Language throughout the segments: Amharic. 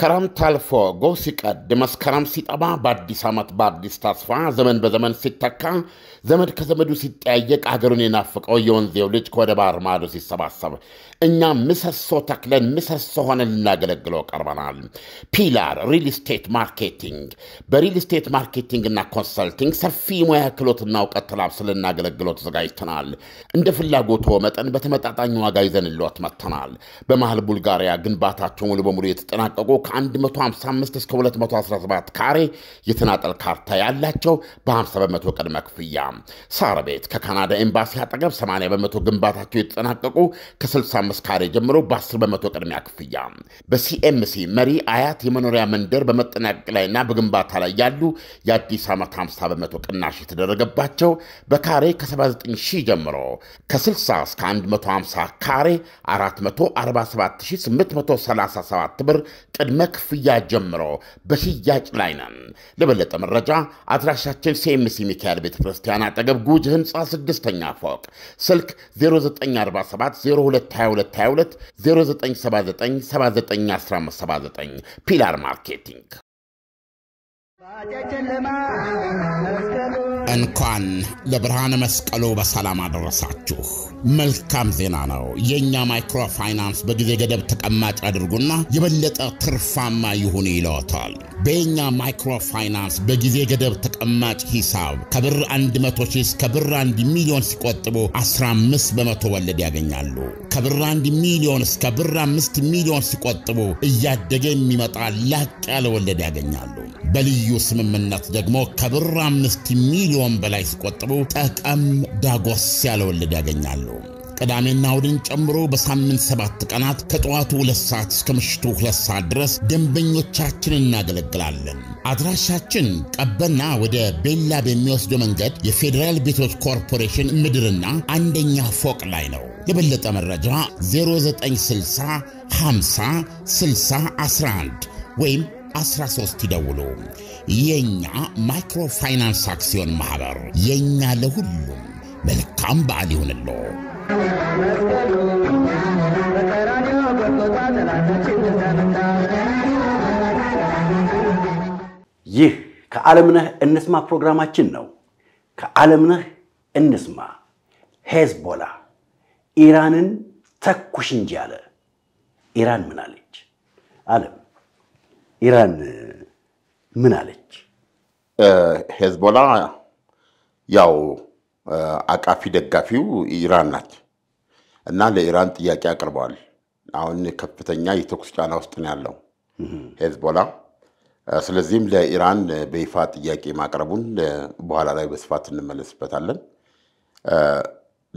ክረምት አልፎ ጎህ ሲቀድ መስከረም ሲጠባ በአዲስ ዓመት በአዲስ ተስፋ ዘመን በዘመን ሲተካ ዘመድ ከዘመዱ ሲጠያየቅ አገሩን የናፍቀው የወንዜው ልጅ ከወደ ባህር ማዶ ሲሰባሰብ እኛ ምሰሶ ተክለን ምሰሶ ሆነን ልናገለግለው ቀርበናል። ፒላር ሪል ስቴት ማርኬቲንግ በሪል ስቴት ማርኬቲንግና ኮንሰልቲንግ ሰፊ ሙያ ክህሎትና እውቀት ተላብስ ልናገለግለው ተዘጋጅተናል። እንደ ፍላጎቶ መጠን በተመጣጣኝ ዋጋ ይዘንልዎት መጥተናል። በመሀል ቡልጋሪያ ግንባታቸው ሙሉ በሙሉ የተጠናቀቁ ከ155 እስከ 217 ካሬ የተናጠል ካርታ ያላቸው በ50 በመቶ ቅድመ ክፍያ ሳር ቤት ከካናዳ ኤምባሲ አጠገብ 80 በመቶ ግንባታቸው የተጠናቀቁ ከ65 ካሬ ጀምሮ በ10 በመቶ ቅድሚያ ክፍያ በሲኤምሲ መሪ አያት የመኖሪያ መንደር በመጠናቀቅ ላይና በግንባታ ላይ ያሉ የአዲስ ዓመት 50 በመቶ ቅናሽ የተደረገባቸው በካሬ ከ79 ሺህ ጀምሮ ከ60 እስከ 150 ካሬ 447837 ብር ቅድመ ከመክፍያ ጀምሮ በሽያጭ ላይ ነን። ለበለጠ መረጃ አድራሻችን ሴምሲ ሚካኤል ቤተ ክርስቲያን አጠገብ ጉጅ ህንፃ ስድስተኛ ፎቅ ስልክ 0947022222 0979791579 ፒላር ማርኬቲንግ ለማ እንኳን ለብርሃነ መስቀሉ በሰላም አደረሳችሁ። መልካም ዜና ነው። የእኛ ማይክሮ ፋይናንስ በጊዜ ገደብ ተቀማጭ አድርጉና የበለጠ ትርፋማ ይሁን ይለዎታል። በኛ ማይክሮ ፋይናንስ በጊዜ ገደብ ተቀማጭ ሂሳብ ከብር 100 ሺህ እስከ ብር 1 ሚሊዮን ሲቆጥቡ 15 በመቶ ወለድ ያገኛሉ። ከብር አንድ ሚሊዮን እስከ ብር አምስት ሚሊዮን ሲቆጥቡ እያደገ የሚመጣ ላቅ ያለ ወለድ ያገኛሉ። በልዩ ስምምነት ደግሞ ከብር አምስት ሚሊዮን በላይ ሲቆጥቡ ጠቀም ዳጎስ ያለ ወለድ ያገኛሉ። ቅዳሜና እሁድን ጨምሮ በሳምንት ሰባት ቀናት ከጠዋቱ ሁለት ሰዓት እስከ ምሽቱ ሁለት ሰዓት ድረስ ደንበኞቻችንን እናገለግላለን። አድራሻችን ቀበና ወደ ቤላ በሚወስደው መንገድ የፌዴራል ቤቶች ኮርፖሬሽን ምድርና አንደኛ ፎቅ ላይ ነው። የበለጠ መረጃ 0960 50 60 11 ወይም 13 ይደውሉ። የእኛ ማይክሮፋይናንስ አክሲዮን ማኅበር የእኛ ለሁሉም መልካም በዓል ይሁንልዎ። ይህ ከዓለምነህ እንስማ ፕሮግራማችን ነው። ከዓለምነህ እንስማ ሄዝቦላ ኢራንን ተኩሽ እንጂ አለ። ኢራን ምን አለች? ዓለም ኢራን ምን አለች? ሄዝቦላ ያው አቃፊ ደጋፊው ኢራን ናት እና ለኢራን ጥያቄ አቅርበዋል። አሁን ከፍተኛ የተኩስ ጫና ውስጥ ነው ያለው ሄዝቦላ። ስለዚህም ለኢራን በይፋ ጥያቄ ማቅረቡን በኋላ ላይ በስፋት እንመለስበታለን።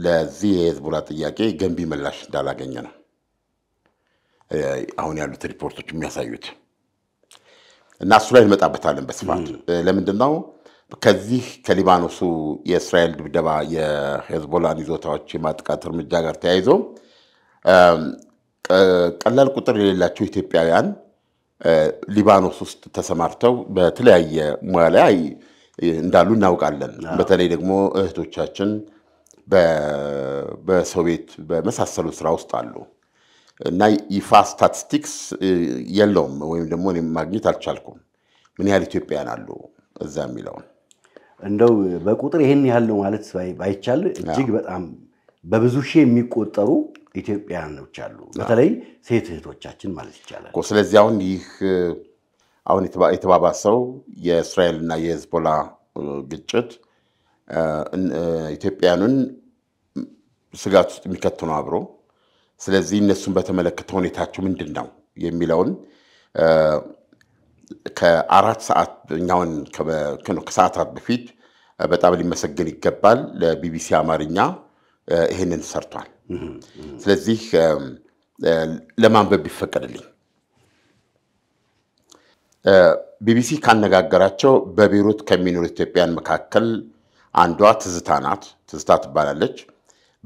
ለዚህ የሄዝቦላ ጥያቄ ገንቢ ምላሽ እንዳላገኘ ነው አሁን ያሉት ሪፖርቶች የሚያሳዩት እና እሱ ላይ እንመጣበታለን በስፋት ለምንድን ነው ከዚህ ከሊባኖሱ የእስራኤል ድብደባ የሄዝቦላን ይዞታዎች የማጥቃት እርምጃ ጋር ተያይዞ ቀላል ቁጥር የሌላቸው ኢትዮጵያውያን ሊባኖስ ውስጥ ተሰማርተው በተለያየ ሙያ ላይ እንዳሉ እናውቃለን። በተለይ ደግሞ እህቶቻችን በሰው ቤት በመሳሰሉ ስራ ውስጥ አሉ እና ይፋ ስታቲስቲክስ የለውም ወይም ደግሞ ማግኘት አልቻልኩም ምን ያህል ኢትዮጵያውያን አሉ እዛ የሚለውን እንደው በቁጥር ይህን ያህል ነው ማለት ባይቻል እጅግ በጣም በብዙ ሺህ የሚቆጠሩ ኢትዮጵያውያኖች አሉ። በተለይ ሴት እህቶቻችን ማለት ይቻላል። ስለዚህ አሁን ይህ አሁን የተባባሰው የእስራኤልና የሄዝቦላ ግጭት ኢትዮጵያኑን ስጋት ውስጥ የሚከት ነው አብሮ። ስለዚህ እነሱን በተመለከተ ሁኔታቸው ምንድን ነው የሚለውን ከአራት ሰዓት እኛውን ከሰዓታት በፊት በጣም ሊመሰገን ይገባል። ለቢቢሲ አማርኛ ይህንን ሰርቷል። ስለዚህ ለማንበብ ቢፈቀድልኝ ቢቢሲ ካነጋገራቸው በቤይሩት ከሚኖሩ ኢትዮጵያን መካከል አንዷ ትዝታ ናት። ትዝታ ትባላለች።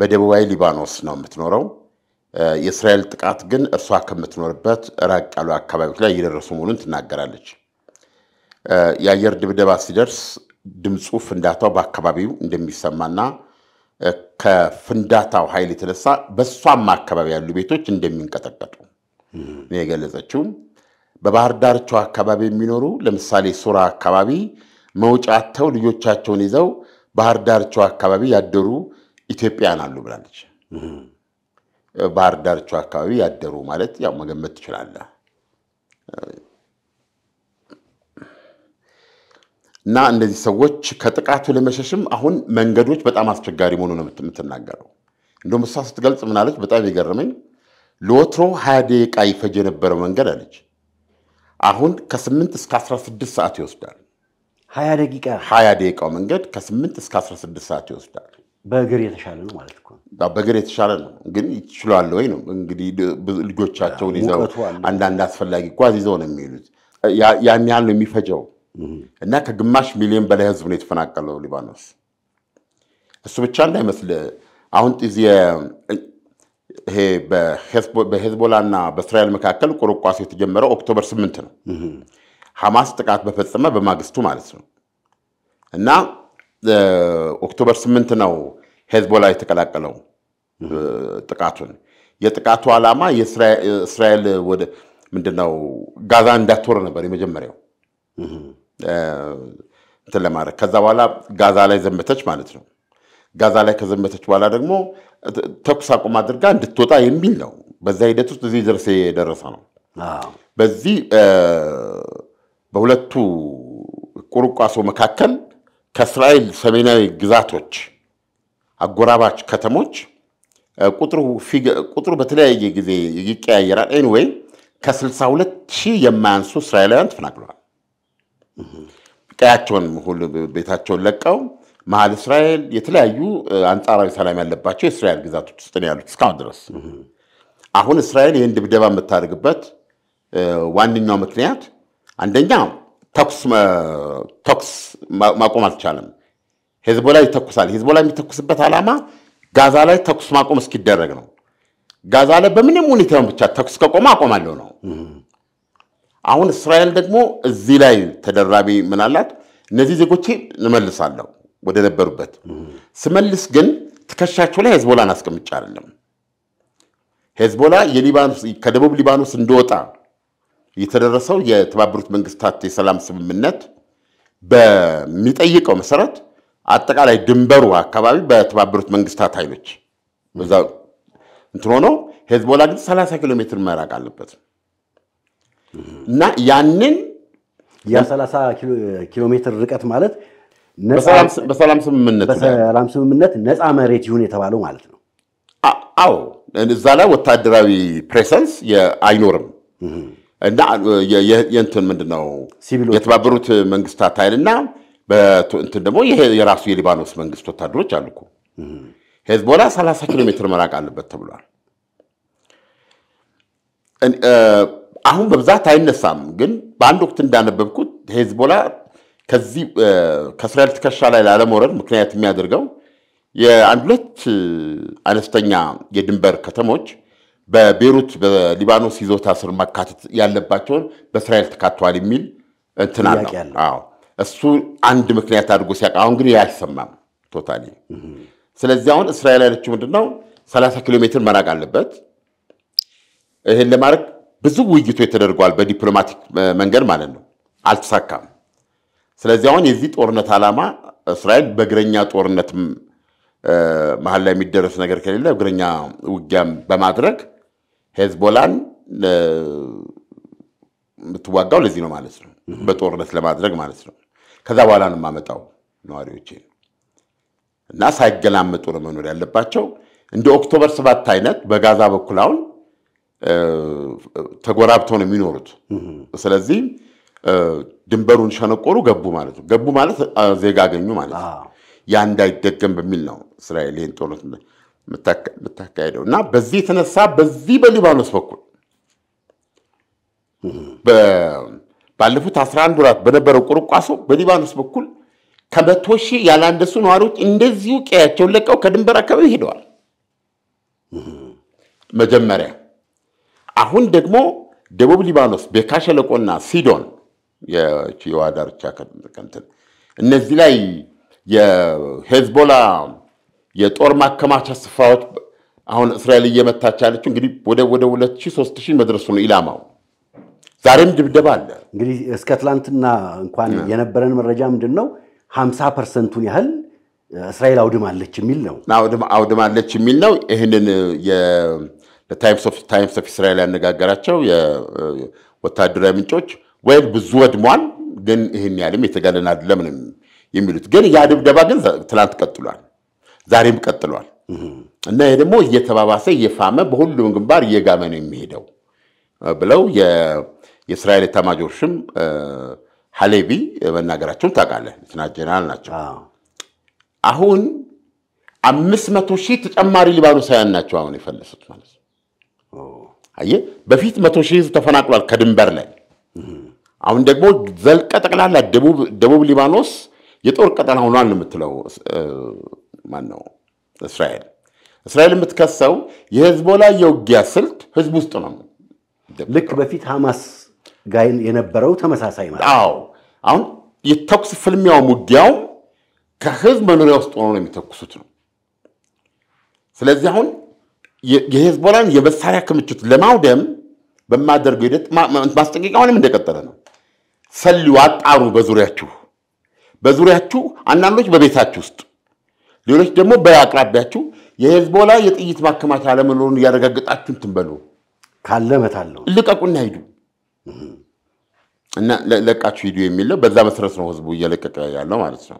በደቡባዊ ሊባኖስ ነው የምትኖረው። የእስራኤል ጥቃት ግን እርሷ ከምትኖርበት ራቅ ያሉ አካባቢዎች ላይ እየደረሱ መሆኑን ትናገራለች። የአየር ድብደባ ሲደርስ ድምፁ ፍንዳታው በአካባቢው እንደሚሰማና ከፍንዳታው ኃይል የተነሳ በእሷም አካባቢ ያሉ ቤቶች እንደሚንቀጠቀጡ የገለጸችው። በባህር ዳርቻው አካባቢ የሚኖሩ ለምሳሌ ሱራ አካባቢ መውጫ አጥተው ልጆቻቸውን ይዘው ባህር ዳርቻው አካባቢ ያደሩ ኢትዮጵያን አሉ ብላለች። ባህር ዳርቻው አካባቢ ያደሩ ማለት ያው መገመት ትችላለህ። እና እንደዚህ ሰዎች ከጥቃቱ ለመሸሽም አሁን መንገዶች በጣም አስቸጋሪ መሆኑ ነው የምትናገረው። እንደ እሷ ስትገልጽ ምናለች በጣም የገረመኝ፣ ለወትሮ ሀያ ደቂቃ ይፈጅ የነበረው መንገድ አለች አሁን ከ8 እስከ 16 ሰዓት ይወስዳል። ሀያ ደቂቃ ደቂቃው መንገድ ከ8 እስ 16 ሰዓት ይወስዳል። በእግር የተሻለ ነው ማለት እኮ ግን ይችላል ወይ ነው እንግዲህ ልጆቻቸውን ይዘው አንዳንድ አስፈላጊ ጓዝ ይዘው ነው የሚሄዱት። ያን ያህል ነው የሚፈጀው እና ከግማሽ ሚሊዮን በላይ ህዝብ ነው የተፈናቀለው ሊባኖስ። እሱ ብቻ እንዳይመስል አሁን ጢዚ በሄዝቦላ እና በእስራኤል መካከል ቁርቋሴ የተጀመረው ኦክቶበር ስምንት ነው። ሐማስ ጥቃት በፈጸመ በማግስቱ ማለት ነው እና ኦክቶበር ስምንት ነው ሄዝቦላ የተቀላቀለው ጥቃቱን። የጥቃቱ ዓላማ እስራኤል ወደ ምንድነው ጋዛ እንዳትወር ነበር የመጀመሪያው እንትን ለማድረግ ከዛ በኋላ ጋዛ ላይ ዘመተች ማለት ነው። ጋዛ ላይ ከዘመተች በኋላ ደግሞ ተኩስ አቁም አድርጋ እንድትወጣ የሚል ነው። በዛ ሂደት ውስጥ እዚህ ድረስ የደረሰ ነው። በዚህ በሁለቱ ቁርቋሶ መካከል ከእስራኤል ሰሜናዊ ግዛቶች አጎራባች ከተሞች ቁጥሩ በተለያየ ጊዜ ይቀያየራል። ኤንዌይ ከ62 ሺህ የማያንሱ እስራኤላውያን ተፈናቅለዋል። ቀያቸውን ሁሉ ቤታቸውን ለቀው መሀል እስራኤል የተለያዩ አንጻራዊ ሰላም ያለባቸው የእስራኤል ግዛቶች ውስጥ ነው ያሉት እስካሁን ድረስ። አሁን እስራኤል ይህን ድብደባ የምታደርግበት ዋነኛው ምክንያት አንደኛ ተኩስ ማቆም አልቻለም። ሄዝቦላ ይተኩሳል። ሄዝቦላ የሚተኩስበት ዓላማ ጋዛ ላይ ተኩስ ማቆም እስኪደረግ ነው። ጋዛ ላይ በምንም ሁኔታውን ብቻ ተኩስ ከቆመ አቆማለሁ ነው። አሁን እስራኤል ደግሞ እዚህ ላይ ተደራቢ ምናላት እነዚህ ዜጎቼ እመልሳለሁ ወደ ነበሩበት ስመልስ ግን ትከሻቸው ላይ ሄዝቦላን አስቀምጫ አይደለም። ሄዝቦላ የሊባኖስ ከደቡብ ሊባኖስ እንደወጣ የተደረሰው የተባበሩት መንግስታት የሰላም ስምምነት በሚጠይቀው መሰረት አጠቃላይ ድንበሩ አካባቢ በተባበሩት መንግስታት ኃይሎች በዛ እንትን ሆኖ ሄዝቦላ ግን 30 ኪሎ ሜትር መራቅ አለበት። እና ያንን ያ ኪሎ ሜትር ርቀት ማለት በሰላም ስምምነት በሰላም ስምምነት ነፃ መሬት ይሁን የተባለው ማለት ነው። አዎ እዛ ላይ ወታደራዊ ፕሬሰንስ አይኖርም እና የእንትን ምንድን ነው የተባበሩት መንግስታት ኃይልና እንትን ደግሞ የራሱ የሊባኖስ መንግስት ወታደሮች አሉ እኮ። ሄዝቦላ 30 ኪሎ ሜትር መራቅ አለበት ተብሏል። አሁን በብዛት አይነሳም፣ ግን በአንድ ወቅት እንዳነበብኩት ሄዝቦላ ከዚህ ከእስራኤል ትከሻ ላይ ላለመውረድ ምክንያት የሚያደርገው የአንድ ሁለት አነስተኛ የድንበር ከተሞች በቤሩት በሊባኖስ ይዞታ ስር መካተት ያለባቸውን በእስራኤል ተካተዋል የሚል እንትን አለው። እሱ አንድ ምክንያት አድርጎ ሲያቀ አሁን ግን አይሰማም ቶታሊ። ስለዚህ አሁን እስራኤል ያለችው ምንድነው 30 ኪሎ ሜትር መራቅ አለበት። ይህን ለማድረግ ብዙ ውይይቶች ተደርጓል፣ በዲፕሎማቲክ መንገድ ማለት ነው። አልተሳካም። ስለዚህ አሁን የዚህ ጦርነት ዓላማ እስራኤል በእግረኛ ጦርነት መሀል ላይ የሚደረስ ነገር ከሌለ እግረኛ ውጊያም በማድረግ ሄዝቦላን የምትዋጋው ለዚህ ነው ማለት ነው፣ በጦርነት ለማድረግ ማለት ነው። ከዛ በኋላ ነው የማመጣው ነዋሪዎች እና ሳይገላመጡ ነው መኖር ያለባቸው እንደ ኦክቶበር ሰባት አይነት በጋዛ በኩል አሁን ተጎራብተው ነው የሚኖሩት። ስለዚህ ድንበሩን ሸነቆሩ፣ ገቡ ማለት ነው። ገቡ ማለት ዜጋ አገኙ ማለት ነው። ያ እንዳይደገም በሚል ነው እስራኤል ይህን ጦርነት የምታካሄደው እና በዚህ የተነሳ በዚህ በሊባኖስ በኩል ባለፉት 11 ወራት በነበረው ቁርቋሶ በሊባኖስ በኩል ከመቶ ሺህ ያላነሱ ነዋሪዎች እንደዚሁ ቀያቸውን ለቀው ከድንበር አካባቢ ሄደዋል። መጀመሪያ አሁን ደግሞ ደቡብ ሊባኖስ ቤካ ሸለቆና ሲዶን የዋ ዳርቻ ከምትን እነዚህ ላይ የሄዝቦላ የጦር ማከማቻ ስፍራዎች አሁን እስራኤል እየመታች ያለችው እንግዲህ ወደ ወደ ሁለት ሺህ ሦስት ሺህ መድረሱ ነው ኢላማው። ዛሬም ድብደባ አለ። እንግዲህ እስከ ትላንትና እንኳን የነበረን መረጃ ምንድን ነው ሀምሳ ፐርሰንቱን ያህል እስራኤል አውድማለች የሚል ነው አውድማለች የሚል ነው። ይህንን ለታይምስ ኦፍ እስራኤል ያነጋገራቸው የወታደራዊ ምንጮች ወይ ብዙ ወድሟል፣ ግን ይህን ያህልም የተጋነነ አይደለም የሚሉት። ግን ያ ድብደባ ግን ትላንት ቀጥሏል፣ ዛሬም ቀጥሏል። እና ይሄ ደግሞ እየተባባሰ እየፋመ በሁሉም ግንባር እየጋመ ነው የሚሄደው ብለው የእስራኤል ኤታማዦር ሹም ሀሌቢ መናገራቸውን ታውቃለህ። ሌተናንት ጄኔራል ናቸው። አሁን አምስት መቶ ሺህ ተጨማሪ ሊባኖሳውያን ናቸው አሁን የፈለሱት ማለት ነው። አየህ በፊት መቶ ሺህ ህዝብ ተፈናቅሏል ከድንበር ላይ። አሁን ደግሞ ዘልቀ ጠቅላላ ደቡብ ሊባኖስ የጦር ቀጠና ሆኗል የምትለው። ማን ነው እስራኤል? እስራኤል የምትከሰው የህዝቦላ የውጊያ ስልት ህዝብ ውስጥ ነው። ልክ በፊት ሐማስ ጋር የነበረው ተመሳሳይ ማለት አዎ። አሁን የተኩስ ፍልሚያውም ውጊያውም ከህዝብ መኖሪያ ውስጥ ሆኖ ነው የሚተኩሱት ነው። ስለዚህ አሁን የሄዝቦላን የመሳሪያ ክምችት ለማውደም በማደርገው ሂደት ማስጠንቀቂያ አሁንም እንደቀጠለ ነው። ሰልዩ፣ አጣሩ። በዙሪያችሁ በዙሪያችሁ አንዳንዶች በቤታችሁ ውስጥ ሌሎች ደግሞ በአቅራቢያችሁ የሄዝቦላ የጥይት ማከማቻ አለመኖሩን እያረጋገጣችሁ እንትን በሉ። ካለ ልቀቁና ሂዱ እና ለቃችሁ ሂዱ የሚለው በዛ መሰረት ነው ህዝቡ እየለቀቀ ያለው ማለት ነው።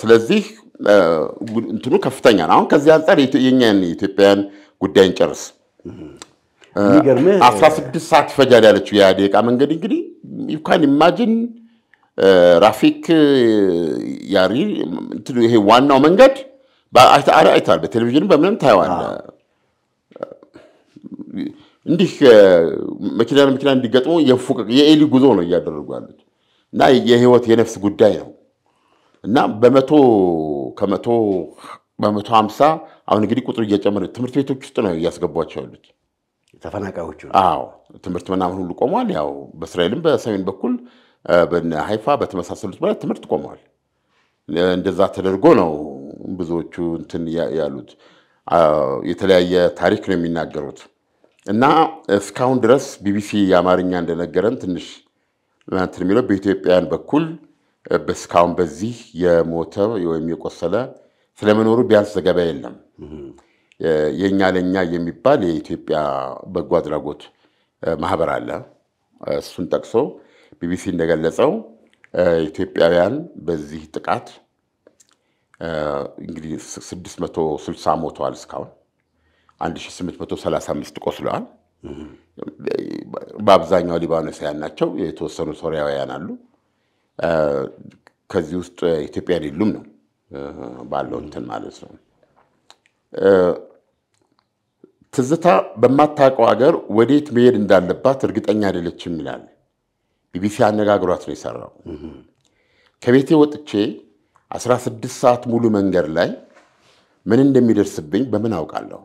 ስለዚህ እንትኑ ከፍተኛ ነው። አሁን ከዚህ አንጻር የኛን የኢትዮጵያን ጉዳይ እንጨርስ። አስራ ስድስት ሰዓት ይፈጃል ያለችው የአዴቃ መንገድ እንግዲህ ዩካን ኢማጂን ራፊክ ያሪ ይሄ ዋናው መንገድ አይታል፣ በቴሌቪዥን በምንም ታየዋል። እንዲህ መኪና መኪና እንዲገጥሙ የኤሊ ጉዞ ነው እያደረጉ ያሉት እና የህይወት የነፍስ ጉዳይ ነው። እና በመቶ ከመቶ በመቶ ሀምሳ አሁን እንግዲህ ቁጥሩ እየጨመረ ትምህርት ቤቶች ውስጥ ነው እያስገቧቸው ያሉት ተፈናቃዮቹ። አዎ ትምህርት ምናምን ሁሉ ቆሟል። ያው በእስራኤልም በሰሜን በኩል ሀይፋ በተመሳሰሉት ማለት ትምህርት ቆሟል። እንደዛ ተደርጎ ነው ብዙዎቹ እንትን ያሉት። የተለያየ ታሪክ ነው የሚናገሩት እና እስካሁን ድረስ ቢቢሲ የአማርኛ እንደነገረን ትንሽ እንትን የሚለው በኢትዮጵያውያን በኩል እስካሁን በዚህ የሞተ ወይም የቆሰለ ስለመኖሩ ቢያንስ ዘገባ የለም። የእኛ ለእኛ የሚባል የኢትዮጵያ በጎ አድራጎት ማህበር አለ። እሱን ጠቅሶ ቢቢሲ እንደገለጸው ኢትዮጵያውያን በዚህ ጥቃት እንግዲህ 660 ሞተዋል፣ እስካሁን 1835 ቆስለዋል። በአብዛኛው ሊባኖሳውያን ናቸው። የተወሰኑ ሶሪያውያን አሉ። ከዚህ ውስጥ ኢትዮጵያን የሉም ነው ባለው እንትን ማለት ነው። ትዝታ በማታውቀው ሀገር ወዴት መሄድ እንዳለባት እርግጠኛ አይደለችም ይላል። ቢቢሲ አነጋግሯት ነው የሰራው። ከቤቴ ወጥቼ 16 ሰዓት ሙሉ መንገድ ላይ ምን እንደሚደርስብኝ በምን አውቃለሁ?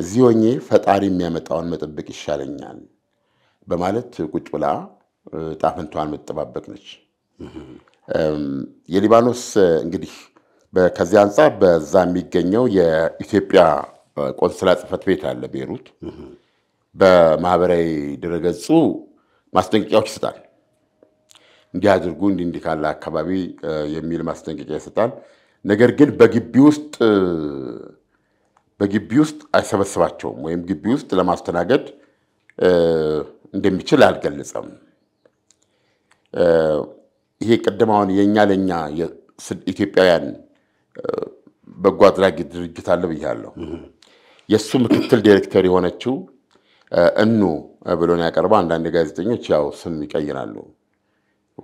እዚህ ሆኜ ፈጣሪ የሚያመጣውን መጠበቅ ይሻለኛል በማለት ቁጭ ብላ ጣፍንቷን የምትጠባበቅ ነች። የሊባኖስ እንግዲህ ከዚህ አንጻር በዛ የሚገኘው የኢትዮጵያ ቆንስላ ጽህፈት ቤት አለ ቤሩት። በማህበራዊ ድረገጹ ማስጠንቀቂያዎች ይሰጣል። እንዲህ አድርጉ እንዲህ እንዲህ ካለ አካባቢ የሚል ማስጠንቀቂያ ይሰጣል። ነገር ግን በግቢ ውስጥ በግቢ ውስጥ አይሰበስባቸውም ወይም ግቢ ውስጥ ለማስተናገድ እንደሚችል አልገለጸም። ይሄ ቀደማውን የእኛ ለእኛ ኢትዮጵያውያን በጎ አድራጊ ድርጅት አለ ብያለሁ። የእሱ ምክትል ዲሬክተር የሆነችው እኑ ብሎን ያቀርበ አንዳንድ ጋዜጠኞች ያው ስም ይቀይራሉ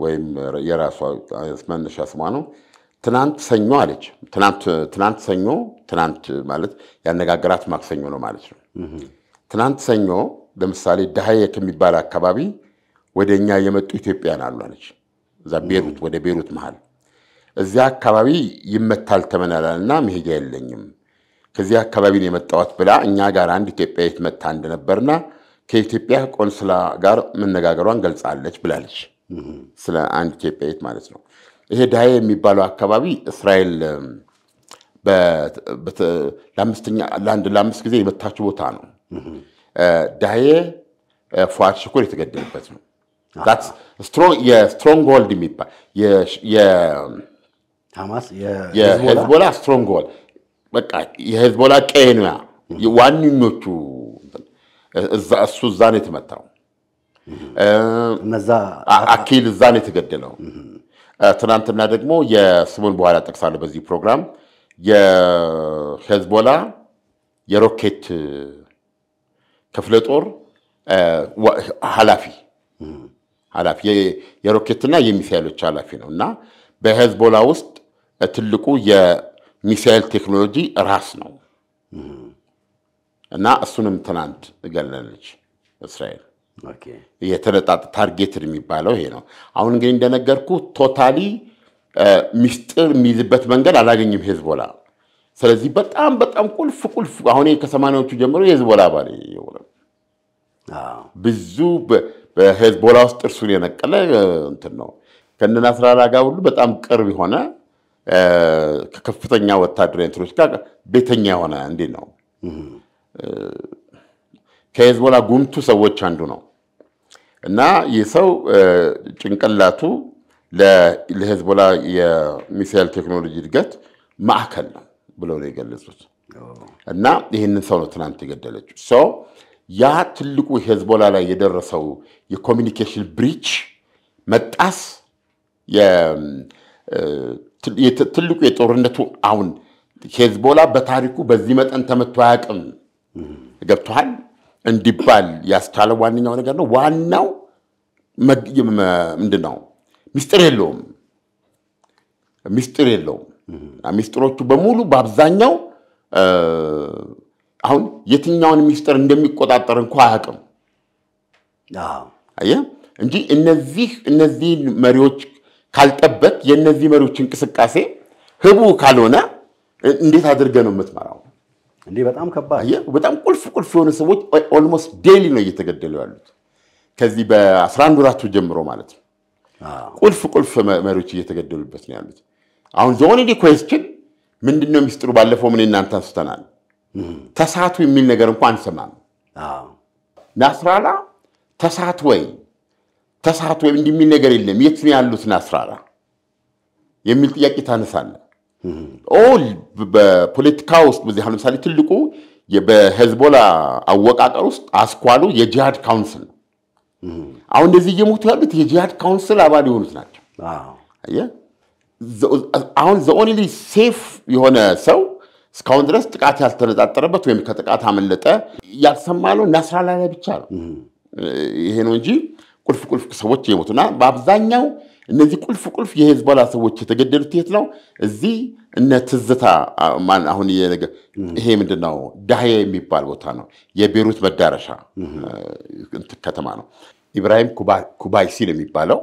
ወይም የራሷ መነሻ ስሟ ነው። ትናንት ሰኞ አለች። ትናንት ሰኞ ትናንት ማለት ያነጋገራት ማክሰኞ ነው ማለት ነው። ትናንት ሰኞ ለምሳሌ ደሀዬ ከሚባል አካባቢ ወደ እኛ የመጡ ኢትዮጵያን አሉ አለች። እዛ ቤሩት ወደ ቤሩት መሀል እዚያ አካባቢ ይመታል ተመናላል እና መሄጃ የለኝም ከዚህ አካባቢ ነው የመጣዋት ብላ እኛ ጋር አንድ ኢትዮጵያዊት መታ እንደነበርና ከኢትዮጵያ ቆንስላ ጋር መነጋገሯን ገልጻለች ብላለች። ስለ አንድ ኢትዮጵያዊት ማለት ነው። ይሄ ድሃዬ የሚባለው አካባቢ እስራኤል ለአንድ ለአምስት ጊዜ የመታችው ቦታ ነው። ድሃዬ ፉአድ ሽኩር የተገደለበት ነው። ስትሮንግ ሆልድ የሚባል የሄዝቦላ ስትሮንግ ሆልድ በቃ የሄዝቦላ ቀይ ነው። ዋነኞቹ እሱ እዛ ነው የተመታው። አኪል እዛ ነው የተገደለው። ትናንትና ደግሞ የስሙን በኋላ ጠቅሳለሁ በዚህ ፕሮግራም የሄዝቦላ የሮኬት ክፍለ ጦር ኃላፊ ኃላፊ የሮኬትና የሚሳይሎች ኃላፊ ነው እና በሄዝቦላ ውስጥ ትልቁ የሚሳይል ቴክኖሎጂ ራስ ነው እና እሱንም ትናንት ገለለች እስራኤል። የተለጣጠ ታርጌትድ የሚባለው ይሄ ነው። አሁን እንግዲህ እንደነገርኩ ቶታሊ ሚስጥር የሚይዝበት መንገድ አላገኝም ሄዝቦላ። ስለዚህ በጣም በጣም ቁልፍ ቁልፍ አሁን ከሰማንያዎቹ ጀምሮ የሄዝቦላ አባል ብዙ በሄዝቦላ ውስጥ እርሱን የነቀለ እንትን ነው። ከእነ ናስራላ ጋር ሁሉ በጣም ቅርብ የሆነ ከከፍተኛ ወታደራዊ እንትኖች ጋር ቤተኛ የሆነ እንዲህ ነው። ከሄዝቦላ ጉምቱ ሰዎች አንዱ ነው እና ይህ ሰው ጭንቅላቱ ለሄዝቦላ የሚሳኤል ቴክኖሎጂ እድገት ማዕከል ነው ብለው ነው የገለጹት። እና ይህንን ሰው ነው ትናንት የገደለችው። ያ ትልቁ ሄዝቦላ ላይ የደረሰው የኮሚኒኬሽን ብሪች መጣስ ትልቁ የጦርነቱ አሁን ሄዝቦላ በታሪኩ በዚህ መጠን ተመቶ አያውቅም። ገብቷል እንዲባል ያስቻለ ዋነኛው ነገር ነው። ዋናው ምንድን ነው? ሚስጥር የለውም። ሚስጥር የለውም። ሚስጥሮቹ በሙሉ በአብዛኛው አሁን የትኛውን ሚስጥር እንደሚቆጣጠር እንኳ አያውቅም። አየህ እንጂ እነዚህ እነዚህን መሪዎች ካልጠበቅ የእነዚህ መሪዎች እንቅስቃሴ ህቡ ካልሆነ እንዴት አድርገ ነው የምትመራው? በጣም ከባድ በጣም ቁልፍ ቁልፍ የሆኑ ሰዎች ኦልሞስት ዴሊ ነው እየተገደሉ ያሉት ከዚህ በ11 ወራቱ ጀምሮ ማለት ነው። ቁልፍ ቁልፍ መሪዎች እየተገደሉበት ነው ያሉት። አሁን ዘ ኮስችን ምንድነው ሚስጥሩ? ባለፈው ምን እናንተ አንስተናል። ተሳቱ የሚል ነገር እንኳን አንሰማም። ናስራላ ተሳት ወይ ተሳት ወይ እንደሚል ነገር የለም። የት ነው ያሉት ናስራላ የሚል ጥያቄ ታነሳለ። ኦል በፖለቲካ ውስጥ በዚህ ለምሳሌ ትልቁ በሄዝቦላ አወቃቀር ውስጥ አስኳሉ የጂሃድ ካውንስል ነው። አሁን እንደዚህ እየሞቱ ያሉት የጂሃድ ካውንስል አባል የሆኑት ናቸው። አሁን ዘኦንሊ ሴፍ የሆነ ሰው እስካሁን ድረስ ጥቃት ያልተነጣጠረበት ወይም ከጥቃት አመለጠ ያልሰማነው ናስራላ ላይ ብቻ ነው። ይሄ ነው እንጂ ቁልፍ ቁልፍ ሰዎች የሞቱና በአብዛኛው እነዚህ ቁልፍ ቁልፍ የሄዝቦላ ሰዎች የተገደሉት የት ነው? እዚህ እነ ትዝታ አሁን ይሄ ምንድን ነው ዳህዬ የሚባል ቦታ ነው። የቤሩት መዳረሻ ከተማ ነው። ኢብራሂም ኩባይሲል የሚባለው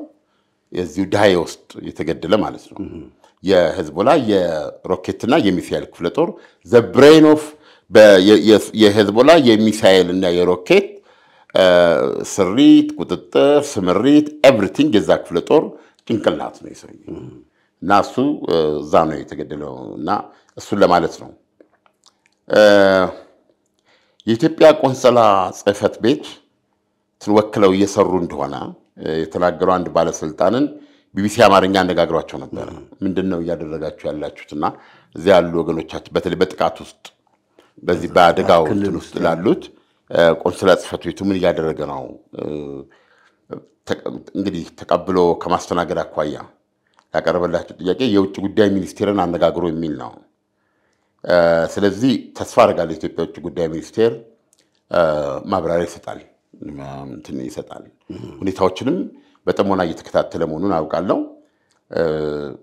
የዚሁ ዳህዬ ውስጥ የተገደለ ማለት ነው። የህዝቦላ የሮኬትና የሚሳኤል ክፍለ ጦር ዘብሬን ኦፍ የህዝቦላ የሚሳኤልና የሮኬት ስሪት፣ ቁጥጥር፣ ስምሪት ኤቭሪቲንግ የዛ ክፍለ ጦር ጭንቅላት ነው የሰው እና እሱ እዛ ነው የተገደለው እና እሱን ለማለት ነው። የኢትዮጵያ ቆንሰላ ጽህፈት ቤት ወክለው እየሰሩ እንደሆነ የተናገሩ አንድ ባለስልጣንን ቢቢሲ አማርኛ አነጋግሯቸው ነበረ። ምንድን ነው እያደረጋችሁ ያላችሁት? እና እዚያ ያሉ ወገኖቻችን በተለይ በጥቃት ውስጥ በዚህ በአደጋው ውስጥ ላሉት ቆንስላ ጽሕፈት ቤቱ ምን እያደረገ ነው? እንግዲህ ተቀብሎ ከማስተናገድ አኳያ ያቀረበላቸው ጥያቄ የውጭ ጉዳይ ሚኒስቴርን አነጋግሮ የሚል ነው። ስለዚህ ተስፋ አደርጋለሁ የኢትዮጵያ ውጭ ጉዳይ ሚኒስቴር ማብራሪያ ይሰጣል ይሰጣል ሁኔታዎችንም በጥሞና እየተከታተለ መሆኑን አውቃለሁ።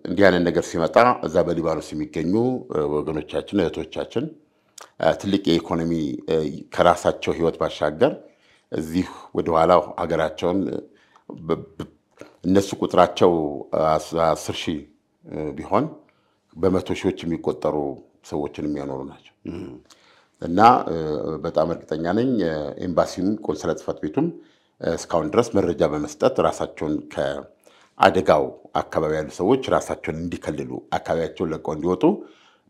እንዲህ አይነት ነገር ሲመጣ እዛ በሊባኖስ የሚገኙ ወገኖቻችን እህቶቻችን ትልቅ የኢኮኖሚ ከራሳቸው ህይወት ባሻገር እዚህ ወደኋላ ሀገራቸውን እነሱ ቁጥራቸው አስር ሺህ ቢሆን በመቶ ሺዎች የሚቆጠሩ ሰዎችን የሚያኖሩ ናቸው እና በጣም እርግጠኛ ነኝ ኤምባሲውም ቆንስላ ጽሕፈት ቤቱም እስካሁን ድረስ መረጃ በመስጠት ራሳቸውን ከአደጋው አካባቢ ያሉ ሰዎች ራሳቸውን እንዲከልሉ አካባቢያቸውን ለቀው እንዲወጡ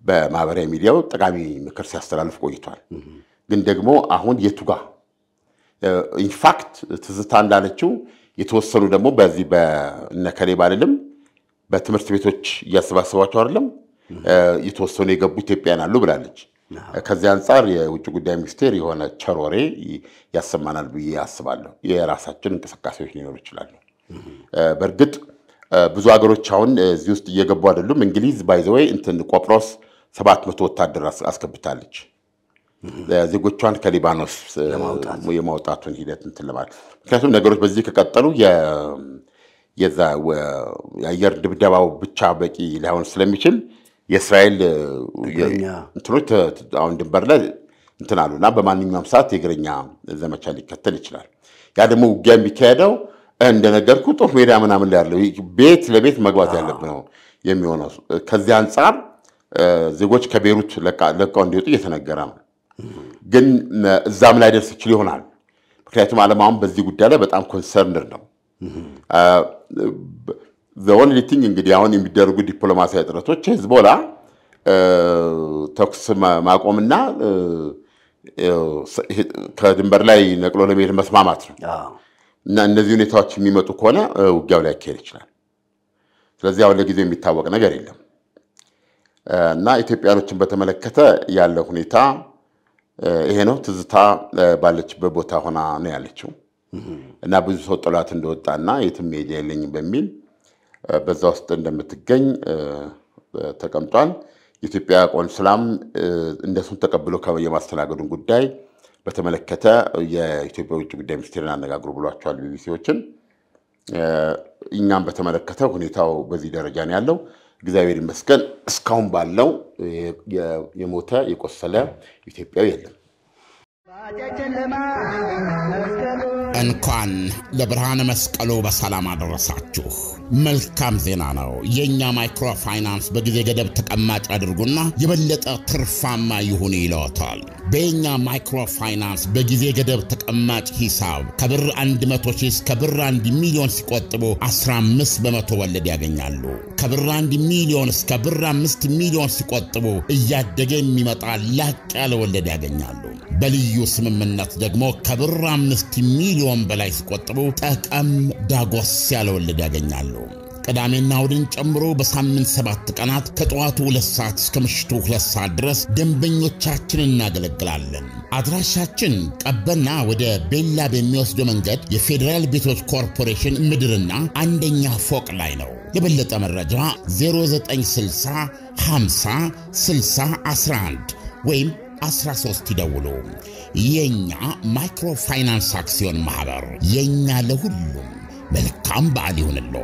በማህበራዊ ሚዲያው ጠቃሚ ምክር ሲያስተላልፍ ቆይቷል። ግን ደግሞ አሁን የቱጋ ኢንፋክት ትዝታ እንዳለችው የተወሰኑ ደግሞ በዚህ በነከሌ ባልልም በትምህርት ቤቶች እያሰባሰቧቸው አይደለም የተወሰኑ የገቡ ኢትዮጵያን አሉ ብላለች። ከዚህ አንጻር የውጭ ጉዳይ ሚኒስቴር የሆነ ቸሮሬ ያሰማናል ብዬ አስባለሁ። የራሳችን እንቅስቃሴዎች ሊኖሩ ይችላሉ። በእርግጥ ብዙ ሀገሮች አሁን እዚህ ውስጥ እየገቡ አይደሉም። እንግሊዝ ባይዘወይ እንትን ቆጵሮስ ሰባት መቶ ወታደር አስገብታለች ዜጎቿን ከሊባኖስ የማውጣቱን ሂደት እንትን ለማለት ምክንያቱም ነገሮች በዚህ ከቀጠሉ የአየር ድብደባው ብቻ በቂ ሊሆን ስለሚችል የእስራኤል እንትኖች አሁን ድንበር ላይ እንትን እና በማንኛውም ሰዓት የእግረኛ ዘመቻ ሊከተል ይችላል። ያ ደግሞ ውጊያ የሚካሄደው እንደነገርኩ ጦር ሜዳ ምናምን ላይ ያለው ቤት ለቤት መግባት ያለብ ነው የሚሆነው። ከዚህ አንጻር ዜጎች ከቤሩት ለቀው እንዲወጡ እየተነገረ ነው። ግን እዛም ላይ ደርስ ይችል ይሆናል። ምክንያቱም ዓለም አሁን በዚህ ጉዳይ ላይ በጣም ኮንሰርንድ ነው። ዘወንሊ ቲንግ እንግዲህ አሁን የሚደረጉ ዲፕሎማሲያዊ ጥረቶች ሄዝቦላ ተኩስ ማቆምና ከድንበር ላይ ነቅሎ ለመሄድ መስማማት ነው እና እነዚህ ሁኔታዎች የሚመጡ ከሆነ ውጊያው ላይ ያካሄድ ይችላል። ስለዚህ አሁን ለጊዜው የሚታወቅ ነገር የለም እና ኢትዮጵያኖችን በተመለከተ ያለ ሁኔታ ይሄ ነው። ትዝታ ባለችበት ቦታ ሆና ነው ያለችው እና ብዙ ሰው ጥሏት እንደወጣና የትም መሄጃ የለኝም በሚል በዛ ውስጥ እንደምትገኝ ተቀምጧል። የኢትዮጵያ ቆንስላም እንደሱን ተቀብሎ የማስተናገዱን ጉዳይ በተመለከተ የኢትዮጵያ ውጭ ጉዳይ ሚኒስቴርን አነጋግሩ ብሏቸዋል ቢቢሲዎችን። እኛም በተመለከተ ሁኔታው በዚህ ደረጃ ነው ያለው። እግዚአብሔር ይመስገን እስካሁን ባለው የሞተ የቆሰለ ኢትዮጵያዊ የለም። እንኳን ለብርሃነ መስቀሉ በሰላም አደረሳችሁ። መልካም ዜና ነው። የእኛ ማይክሮ ፋይናንስ በጊዜ ገደብ ተቀማጭ አድርጉና የበለጠ ትርፋማ ይሁን ይለዎታል። በኛ ማይክሮ ፋይናንስ በጊዜ ገደብ ተቀማጭ ሂሳብ ከብር 100 ሺህ እስከ ብር 1 ሚሊዮን ሲቆጥቡ 15 በመቶ ወለድ ያገኛሉ። ከብር አንድ ሚሊዮን እስከ ብር አምስት ሚሊዮን ሲቆጥቡ እያደገ የሚመጣ ላቅ ያለ ወለድ ያገኛሉ። በልዩ ስምምነት ደግሞ ከብር አምስት ሚሊዮን በላይ ሲቆጥቡ ጠቀም ዳጎስ ያለ ወለድ ያገኛሉ። ቅዳሜና እሁድን ጨምሮ በሳምንት ሰባት ቀናት ከጠዋቱ ሁለት ሰዓት እስከ ምሽቱ ሁለት ሰዓት ድረስ ደንበኞቻችንን እናገለግላለን። አድራሻችን ቀበና ወደ ቤላ በሚወስደው መንገድ የፌዴራል ቤቶች ኮርፖሬሽን ምድርና አንደኛ ፎቅ ላይ ነው። ለበለጠ መረጃ 0960 50 60 11 ወይም 13 ይደውሉ። የእኛ ማይክሮፋይናንስ አክሲዮን ማኅበር የእኛ ለሁሉም መልካም በዓል ይሁንሎ።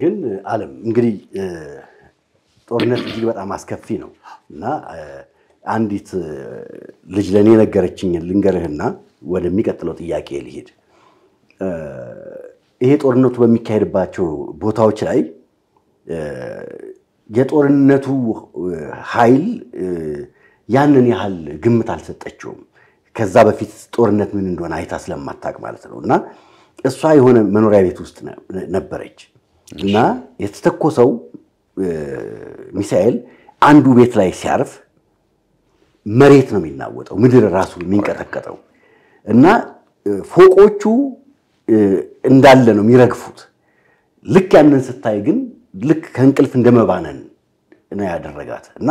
ግን ዓለም እንግዲህ ጦርነት እጅግ በጣም አስከፊ ነው እና አንዲት ልጅ ለእኔ ነገረችኝ ልንገርህና ወደሚቀጥለው ጥያቄ ልሄድ። ይሄ ጦርነቱ በሚካሄድባቸው ቦታዎች ላይ የጦርነቱ ኃይል ያንን ያህል ግምት አልሰጠችውም። ከዛ በፊት ጦርነት ምን እንደሆነ አይታ ስለማታውቅ ማለት ነው። እና እሷ የሆነ መኖሪያ ቤት ውስጥ ነበረች እና የተተኮሰው ሚሳኤል አንዱ ቤት ላይ ሲያርፍ መሬት ነው የሚናወጠው፣ ምድር ራሱ የሚንቀጠቀጠው እና ፎቆቹ እንዳለ ነው የሚረግፉት። ልክ ያንን ስታይ ግን ልክ ከእንቅልፍ እንደመባነን ነው ያደረጋት እና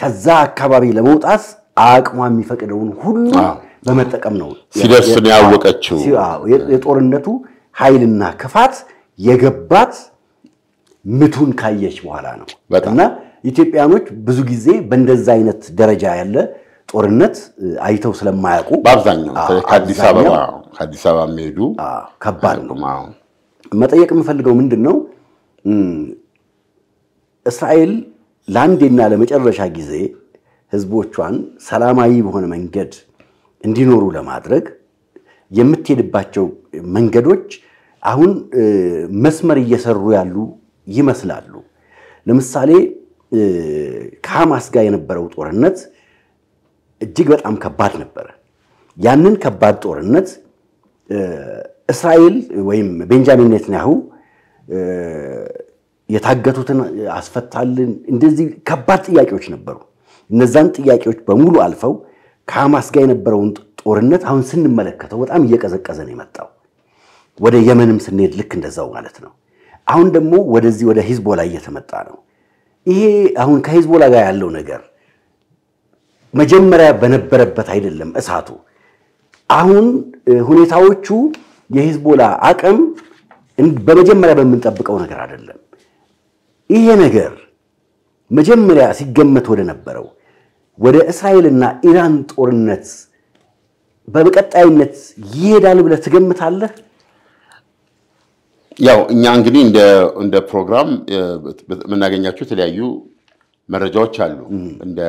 ከዛ አካባቢ ለመውጣት አቅሟ የሚፈቅደውን ሁሉ በመጠቀም ነው ሲደርስ ነው ያወቀችው። የጦርነቱ ኃይልና ክፋት የገባት ምቱን ካየች በኋላ ነው እና ኢትዮጵያኖች ብዙ ጊዜ በእንደዛ አይነት ደረጃ ያለ ጦርነት አይተው ስለማያውቁ በአብዛኛው ከአዲስ አበባ ከአዲስ አበባ የሚሄዱ ከባድ ነው። መጠየቅ የምፈልገው ምንድን ነው እስራኤል ለአንዴና ለመጨረሻ ጊዜ ህዝቦቿን ሰላማዊ በሆነ መንገድ እንዲኖሩ ለማድረግ የምትሄድባቸው መንገዶች አሁን መስመር እየሰሩ ያሉ ይመስላሉ። ለምሳሌ ከሐማስ ጋር የነበረው ጦርነት እጅግ በጣም ከባድ ነበረ። ያንን ከባድ ጦርነት እስራኤል ወይም ቤንጃሚን ኔትንያሁ የታገቱትን አስፈታልን፣ እንደዚህ ከባድ ጥያቄዎች ነበሩ። እነዛን ጥያቄዎች በሙሉ አልፈው ከሐማስ ጋር የነበረውን ጦርነት አሁን ስንመለከተው በጣም እየቀዘቀዘ ነው የመጣው። ወደ የመንም ስንሄድ ልክ እንደዛው ማለት ነው። አሁን ደግሞ ወደዚህ ወደ ሂዝቦላ እየተመጣ ነው። ይሄ አሁን ከሂዝቦላ ጋር ያለው ነገር መጀመሪያ በነበረበት አይደለም እሳቱ። አሁን ሁኔታዎቹ የሂዝቦላ አቅም በመጀመሪያ በምንጠብቀው ነገር አይደለም። ይሄ ነገር መጀመሪያ ሲገመት ወደ ነበረው ወደ እስራኤልና ኢራን ጦርነት በቀጣይነት ይሄዳል ብለህ ትገምታለህ? ያው እኛ እንግዲህ እንደ ፕሮግራም የምናገኛቸው የተለያዩ መረጃዎች አሉ፣ እንደ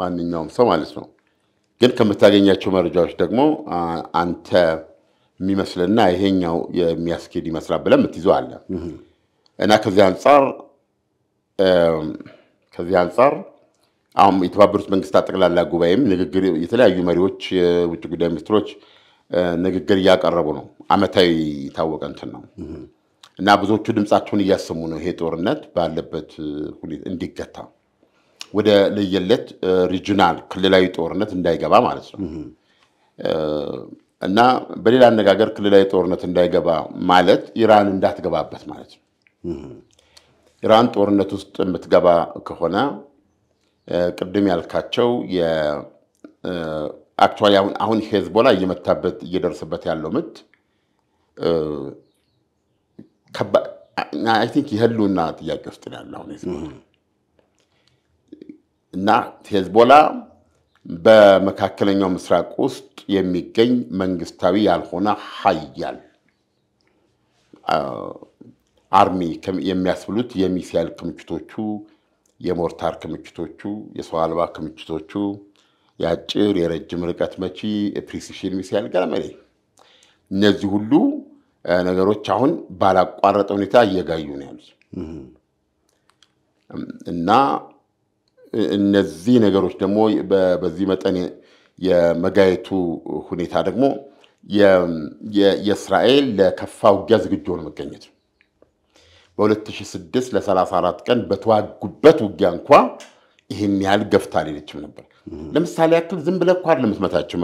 ማንኛውም ሰው ማለት ነው። ግን ከምታገኛቸው መረጃዎች ደግሞ አንተ የሚመስልና ይሄኛው የሚያስኬድ ይመስላል ብለን የምትይዘው አለ እና ከዚህ አንጻር ከዚህ አንጻር አሁን የተባበሩት መንግስታት ጠቅላላ ጉባኤም ንግግር የተለያዩ መሪዎች የውጭ ጉዳይ ሚኒስትሮች ንግግር እያቀረቡ ነው። አመታዊ የታወቀ እንትን ነው እና ብዙዎቹ ድምፃቸውን እያሰሙ ነው። ይሄ ጦርነት ባለበት ሁኔታ እንዲገታ ወደ ለየለት ሪጂናል ክልላዊ ጦርነት እንዳይገባ ማለት ነው እና በሌላ አነጋገር ክልላዊ ጦርነት እንዳይገባ ማለት ኢራን እንዳትገባበት ማለት ነው። ኢራን ጦርነት ውስጥ የምትገባ ከሆነ ቅድም ያልካቸው አክቹዋሊ አሁን ሄዝቦላ እየመታበት እየደረሰበት ያለው ምት አይ ቲንክ የህልውና ጥያቄ ውስጥ ነው ያለው እና ሄዝቦላ በመካከለኛው ምስራቅ ውስጥ የሚገኝ መንግስታዊ ያልሆነ ሀያል አርሚ የሚያስብሉት የሚሳይል ክምችቶቹ፣ የሞርታር ክምችቶቹ፣ የሰው አልባ ክምችቶቹ፣ የአጭር የረጅም ርቀት መቺ ፕሪሲሽን ሚሳይል ገለመሌ እነዚህ ሁሉ ነገሮች አሁን ባላቋረጠ ሁኔታ እየጋዩ ነው ያሉት እና እነዚህ ነገሮች ደግሞ በዚህ መጠን የመጋየቱ ሁኔታ ደግሞ የእስራኤል ለከፋ ውጊያ ዝግጁ ሆኖ መገኘት በ በ2006 ለ34 ቀን በተዋጉበት ውጊያ እንኳ ይህን ያህል ገፍታ ሌለችም ነበር። ለምሳሌ ያክል ዝም ብለህ እኮ አይደለም የምትመታቸው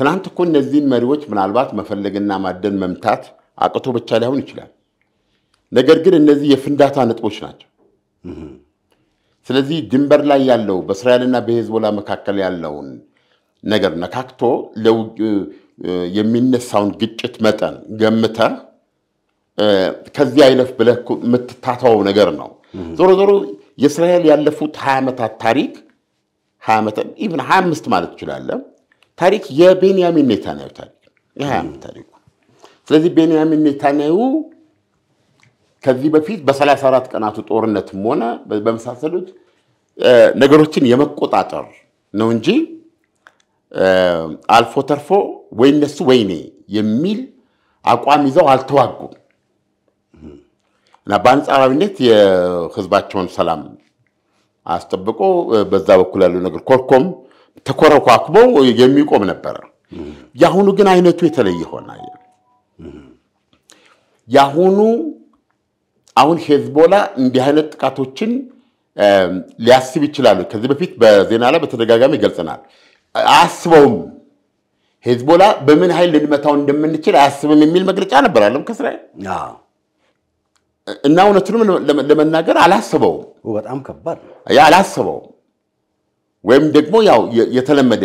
ትናንት እኮ እነዚህን መሪዎች ምናልባት መፈለግና ማደን መምታት አቅቶ ብቻ ላይሆን ይችላል። ነገር ግን እነዚህ የፍንዳታ ነጥቦች ናቸው። ስለዚህ ድንበር ላይ ያለው በእስራኤልና በሄዝቦላ መካከል ያለውን ነገር ነካክቶ የሚነሳውን ግጭት መጠን ገምተ ከዚህ አይለፍ ብለህ የምትታተው ነገር ነው። ዞሮ ዞሮ የእስራኤል ያለፉት ሀያ ዓመታት ታሪክ ሀያ ዓመት ኢቭን ሀያ አምስት ማለት ትችላለህ ታሪክ የቤንያሚን ኔታንያሁ ታሪክ የሀያ ታሪኩ። ስለዚህ ቤንያሚን ኔታንያሁ ከዚህ በፊት በ34 ቀናቱ ጦርነትም ሆነ በመሳሰሉት ነገሮችን የመቆጣጠር ነው እንጂ አልፎ ተርፎ ወይ እነሱ ወይኔ የሚል አቋም ይዘው አልተዋጉም እና በአንጻራዊነት የህዝባቸውን ሰላም አስጠብቆ በዛ በኩል ያለው ነገር ኮርኮም ተኮረኳኩበው የሚቆም ነበረ። የአሁኑ ግን አይነቱ የተለየ ሆነ። የአሁኑ አሁን ሄዝቦላ እንዲህ አይነት ጥቃቶችን ሊያስብ ይችላል። ከዚህ በፊት በዜና ላይ በተደጋጋሚ ይገልጸናል። አያስበውም። ሄዝቦላ በምን ኃይል ልንመታው እንደምንችል አያስብም የሚል መግለጫ ነበር አለም ከእስራኤል እና እውነቱንም ለመናገር አላስበውም። በጣም ከባድ አላስበውም። ወይም ደግሞ ያው የተለመደ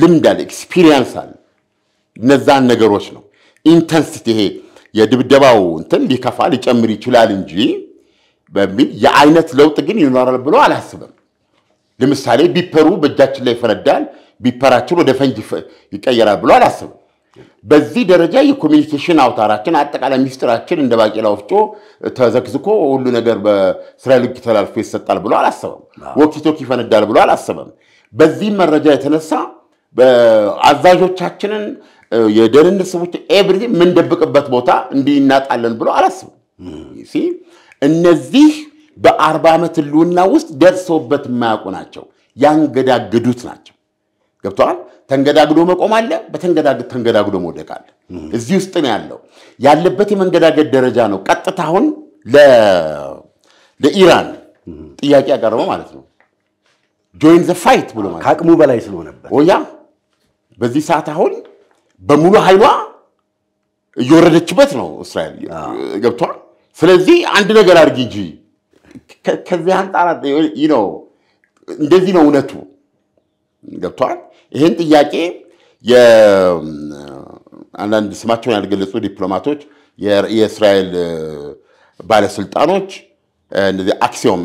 ልምድ አለ፣ ኤክስፒሪየንስ አለ። እነዛን ነገሮች ነው ኢንተንስቲ ይሄ የድብደባው እንትን ሊከፋ ሊጨምር ይችላል እንጂ በሚል የአይነት ለውጥ ግን ይኖራል ብሎ አላስብም። ለምሳሌ ቢፐሩ በእጃችን ላይ ይፈነዳል፣ ቢፐራችን ወደ ፈንጅ ይቀየራል ብሎ አላስብም። በዚህ ደረጃ የኮሚኒኬሽን አውታራችን አጠቃላይ ሚስጥራችን እንደ ባቄላ ወፍጮ ተዘግዝኮ ሁሉ ነገር በእስራኤል ህግ ተላልፎ ይሰጣል ብሎ አላሰበም። ወኪቶክ ይፈነዳል ብሎ አላሰበም። በዚህም መረጃ የተነሳ አዛዦቻችንን የደህንነት ሰዎች ኤብሪ የምንደብቅበት ቦታ እንዲናጣለን ብሎ አላስብም። እነዚህ በአርባ ዓመት ህልውና ውስጥ ደርሰውበት የማያውቁ ናቸው። ያንገዳገዱት ናቸው። ገብተዋል። ተንገዳግዶ መቆም አለ፣ በተንገዳግድ ተንገዳግዶ መውደቅ አለ። እዚህ ውስጥ ነው ያለው ያለበት የመንገዳገድ ደረጃ ነው። ቀጥታ አሁን ለኢራን ጥያቄ ያቀረበ ማለት ነው ጆይን ዘ ፋይት ብሎ ማለት ከአቅሙ በላይ ስለሆነበት ያ በዚህ ሰዓት አሁን በሙሉ ኃይሏ እየወረደችበት ነው እስራኤል ገብቷል። ስለዚህ አንድ ነገር አድርጊ እንጂ ከዚህ አንጻር እንደዚህ ነው እውነቱ ገብቷል። ይህን ጥያቄ አንዳንድ ስማቸውን ያልገለጹ ዲፕሎማቶች የእስራኤል ባለስልጣኖች እንደዚህ አክሲዮም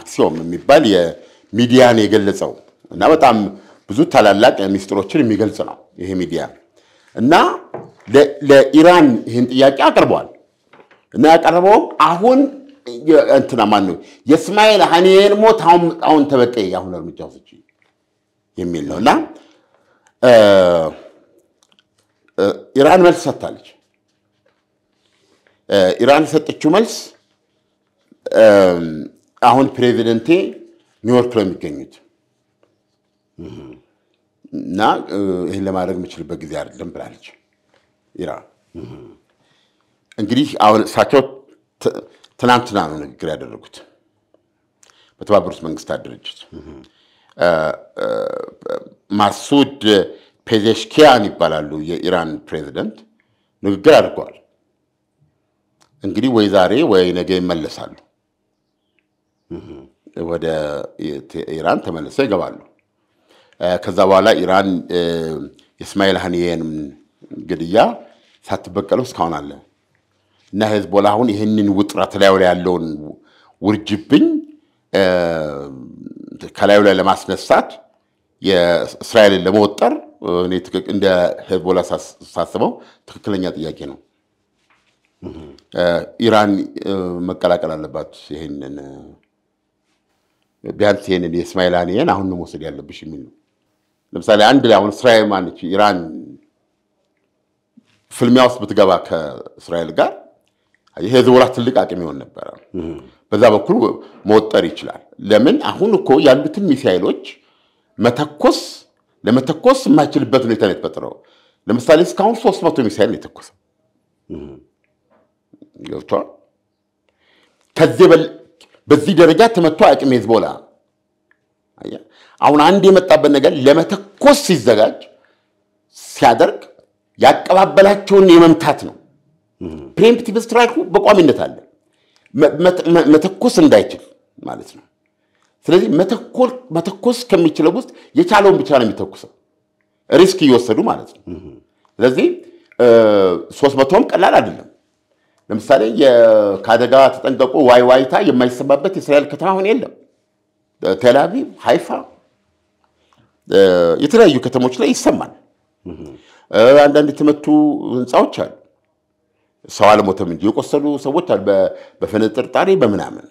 አክሲዮም የሚባል የሚዲያን የገለጸው እና በጣም ብዙ ታላላቅ ሚስጥሮችን የሚገልጽ ነው ይሄ ሚዲያ እና ለኢራን ይህን ጥያቄ አቅርበዋል እና ያቀረበውም አሁን እንትና ማን ነው የእስማኤል ሀኒዬን ሞት አሁን ተበቀ አሁን እርምጃ ውስጪ የሚል ነው እና ኢራን መልስ ሰጥታለች። ኢራን የሰጠችው መልስ አሁን ፕሬዚደንቴ ኒውዮርክ ነው የሚገኙት እና ይህን ለማድረግ የምችልበት ጊዜ አይደለም ብላለች ኢራን። እንግዲህ አሁን እሳቸው ትናንትና ነው ንግግር ያደረጉት በተባበሩት መንግስታት ድርጅት ማሱድ ፔዜሽኪያን ይባላሉ የኢራን ፕሬዚደንት ንግግር አድርገዋል። እንግዲህ ወይ ዛሬ ወይ ነገ ይመለሳሉ፣ ወደ ኢራን ተመልሰው ይገባሉ። ከዛ በኋላ ኢራን የእስማኤል ሀኒየን ግድያ ሳትበቀለው እስካሁን አለ እና ሄዝቦላ አሁን ይህንን ውጥረት ላይ ያለውን ውርጅብኝ ከላዩ ላይ ለማስነሳት የእስራኤልን ለመወጠር እንደ ሄዝቦላ ሳስበው ትክክለኛ ጥያቄ ነው። ኢራን መቀላቀል አለባት። ይሄንን ቢያንስ ይሄንን የእስማኤላንያን አሁን ነው መውሰድ ያለብሽ የሚል ነው። ለምሳሌ አንድ ላይ አሁን እስራኤል ማነች ኢራን ፍልሚያ ውስጥ ብትገባ ከእስራኤል ጋር የሄዝቦላ ትልቅ አቅም ይሆን ነበረ። በዛ በኩል መወጠር ይችላል። ለምን አሁን እኮ ያሉትን ሚሳይሎች መተኮስ ለመተኮስ የማይችልበት ሁኔታ ነው የተፈጠረው። ለምሳሌ እስካሁን ሶስት መቶ ሚሳይል ነው የተኮሰው። ገብቷል። ከዚህ በዚህ ደረጃ ተመቶ አቅም ሄዝቦላ አሁን አንድ የመጣበት ነገር ለመተኮስ ሲዘጋጅ ሲያደርግ ያቀባበላቸውን የመምታት ነው። ፕሬምፕቲቭ ስትራይኩ በቋሚነት አለ። መተኮስ እንዳይችል ማለት ነው። ስለዚህ መተኮስ ከሚችለው ውስጥ የቻለውን ብቻ ነው የሚተኩሰው፣ ሪስክ እየወሰዱ ማለት ነው። ስለዚህ ሶስት መቶም ቀላል አይደለም። ለምሳሌ ከአደጋ ተጠንቀቁ ዋይ ዋይታ የማይሰማበት የእስራኤል ከተማ አሁን የለም። ቴልአቪቭ፣ ሃይፋ፣ የተለያዩ ከተሞች ላይ ይሰማል። አንዳንድ የተመቱ ህንፃዎች አሉ። ሰው አልሞተም እንጂ የቆሰሉ ሰዎች በፍንጥርጣሬ በምናምን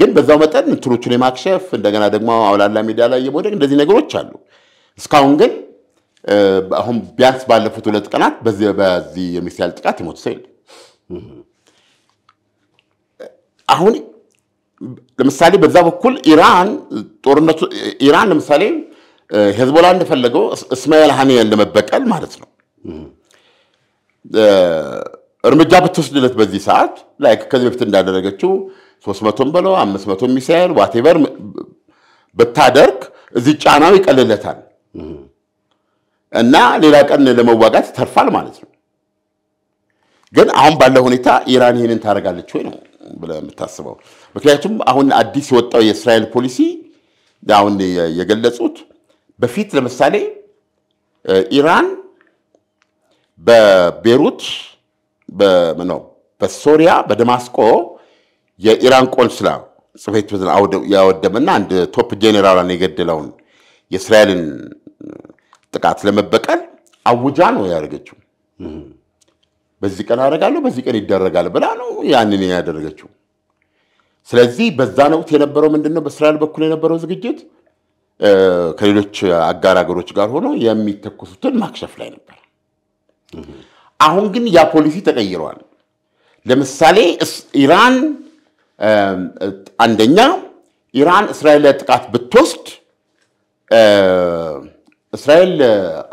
ግን በዛው መጠን እንትኖቹን የማክሸፍ እንደገና ደግሞ አውላላ ሜዳ ላይ የመውደቅ እንደዚህ ነገሮች አሉ። እስካሁን ግን አሁን ቢያንስ ባለፉት ሁለት ቀናት በዚህ የሚሳይል ጥቃት የሞተ ሰው የለም። አሁን ለምሳሌ በዛ በኩል ኢራን ጦርነቱ ኢራን ለምሳሌ ሄዝቦላ እንደፈለገው እስማኤል ሀኒያን ለመበቀል ማለት ነው እርምጃ ብትወስድለት በዚህ ሰዓት ላይ ከዚህ በፊት እንዳደረገችው ሶስት መቶም በለው አምስት መቶ ሚሳይል ዋቴቨር ብታደርግ እዚህ ጫናው ይቀልለታል እና ሌላ ቀን ለመዋጋት ይተርፋል ማለት ነው። ግን አሁን ባለው ሁኔታ ኢራን ይህንን ታደርጋለች ወይ ነው ብለህ የምታስበው? ምክንያቱም አሁን አዲስ የወጣው የእስራኤል ፖሊሲ አሁን የገለጹት በፊት ለምሳሌ ኢራን በቤሩት ነው በሶሪያ በደማስቆ የኢራን ቆንስላ ጽሕፈት ቤት ያወደመና አንድ ቶፕ ጄኔራልን የገደለውን የእስራኤልን ጥቃት ለመበቀል አውጃ ነው ያደረገችው። በዚህ ቀን አደርጋለሁ፣ በዚህ ቀን ይደረጋል ብላ ነው ያንን ያደረገችው። ስለዚህ በዛን ወቅት የነበረው ምንድን ነው? በእስራኤል በኩል የነበረው ዝግጅት ከሌሎች አጋር ሀገሮች ጋር ሆኖ የሚተኮሱትን ማክሸፍ ላይ ነበር። አሁን ግን ያ ፖሊሲ ተቀይሯል። ለምሳሌ ኢራን አንደኛ ኢራን እስራኤል ላይ ጥቃት ብትወስድ እስራኤል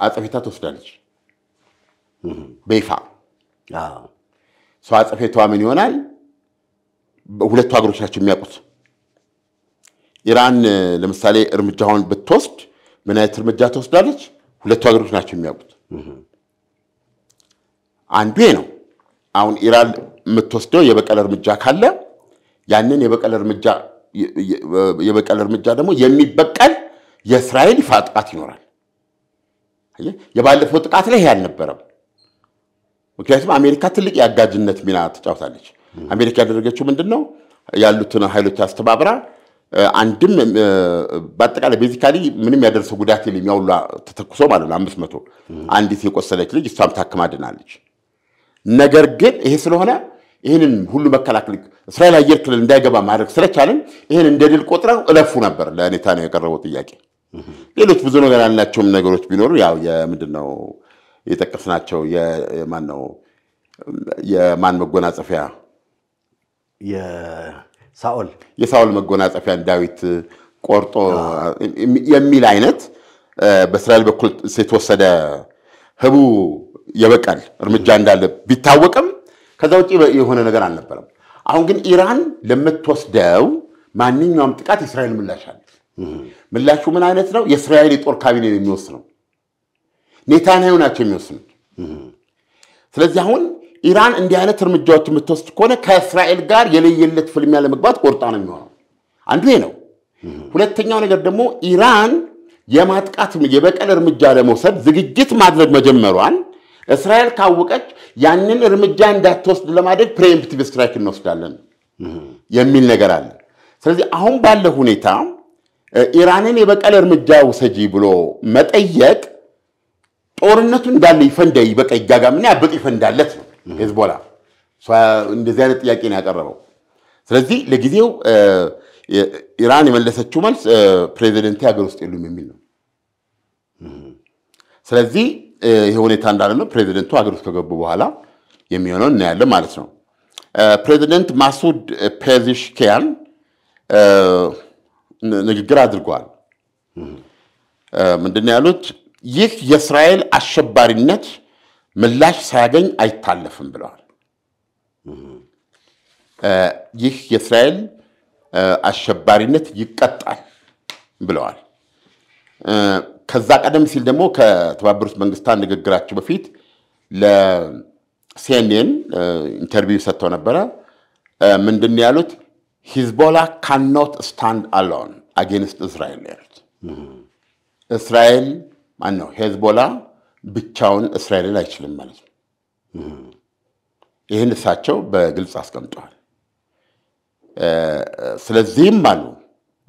አጸፌታ ትወስዳለች በይፋ ሰው አጸፌቷ ምን ይሆናል? ሁለቱ ሀገሮች ናቸው የሚያውቁት። ኢራን ለምሳሌ እርምጃውን ብትወስድ ምን አይነት እርምጃ ትወስዳለች? ሁለቱ ሀገሮች ናቸው የሚያውቁት። አንዱ ነው። አሁን ኢራን የምትወስደው የበቀል እርምጃ ካለ ያንን የበቀል እርምጃ የበቀል እርምጃ ደግሞ የሚበቀል የእስራኤል ይፋ ጥቃት ይኖራል። የባለፈው ጥቃት ላይ ያልነበረም። ምክንያቱም አሜሪካ ትልቅ የአጋጅነት ሚና ትጫውታለች አሜሪካ ያደረገችው ምንድን ነው? ያሉትን ኃይሎች አስተባብራ አንድም በአጠቃላይ ቤዚካሊ ምንም ያደረሰው ጉዳት የለም። ተተኩሶ ማለት ነው አምስት መቶ አንዲት የቆሰለች ልጅ እሷም ታክማ ድናለች። ነገር ግን ይሄ ስለሆነ ይህንን ሁሉ መከላከል እስራኤል አየር ክልል እንዳይገባ ማድረግ ስለቻልን ይህን እንደ ድል ቆጥረው እለፉ ነበር ለኔታ ነው የቀረበው ጥያቄ። ሌሎች ብዙ ነገር ያላቸውም ነገሮች ቢኖሩ ያው የምንድን ነው የጠቀስናቸው የማን ነው የማን መጎናጸፊያ የሳኦል የሳኦል መጎናጸፊያን ዳዊት ቆርጦ የሚል አይነት በእስራኤል በኩል የተወሰደ ህቡ የበቀል እርምጃ እንዳለ ቢታወቅም ከዛ ውጭ የሆነ ነገር አልነበረም። አሁን ግን ኢራን ለምትወስደው ማንኛውም ጥቃት የእስራኤል ምላሽ አለ። ምላሹ ምን አይነት ነው? የእስራኤል የጦር ካቢኔ የሚወስነው ኔታንያሁ ናቸው የሚወስኑት። ስለዚህ አሁን ኢራን እንዲህ አይነት እርምጃዎች የምትወስድ ከሆነ ከእስራኤል ጋር የለየለት ፍልሚያ ለመግባት ቆርጣ ነው የሚሆነው። አንዱ ይሄ ነው። ሁለተኛው ነገር ደግሞ ኢራን የማጥቃት የበቀል እርምጃ ለመውሰድ ዝግጅት ማድረግ መጀመሯን እስራኤል ካወቀች ያንን እርምጃ እንዳትወስድ ለማድረግ ፕሬምፕቲቭ ስትራይክ እንወስዳለን የሚል ነገር አለ። ስለዚህ አሁን ባለ ሁኔታ ኢራንን የበቀል እርምጃ ውሰጂ ብሎ መጠየቅ ጦርነቱ እንዳለ ይፈንደ ይበቃ ይጋጋምና ያበቅ ይፈንዳለት ነው ሄዝቦላ እንደዚህ አይነት ጥያቄ ነው ያቀረበው። ስለዚህ ለጊዜው ኢራን የመለሰችው መልስ ፕሬዚደንቴ ሀገር ውስጥ የሉም የሚል ነው። ስለዚህ ይህ ሁኔታ እንዳለ ነው። ፕሬዚደንቱ ሀገር ውስጥ ከገቡ በኋላ የሚሆነው እናያለን ማለት ነው። ፕሬዚደንት ማሱድ ፔዚሽኪያን ንግግር አድርገዋል። ምንድን ያሉት? ይህ የእስራኤል አሸባሪነት ምላሽ ሳያገኝ አይታለፍም ብለዋል። ይህ የእስራኤል አሸባሪነት ይቀጣል ብለዋል። ከዛ ቀደም ሲል ደግሞ ከተባበሩት መንግስታት ንግግራቸው በፊት ለሲኤንኤን ኢንተርቪው ሰጥተው ነበረ። ምንድን ያሉት ሂዝቦላ ካኖት ስታንድ አሎን አጌንስት እስራኤል ያሉት እስራኤል ማን ነው ሄዝቦላ ብቻውን እስራኤልን አይችልም ማለት ነው። ይህን እሳቸው በግልጽ አስቀምጠዋል። ስለዚህም አሉ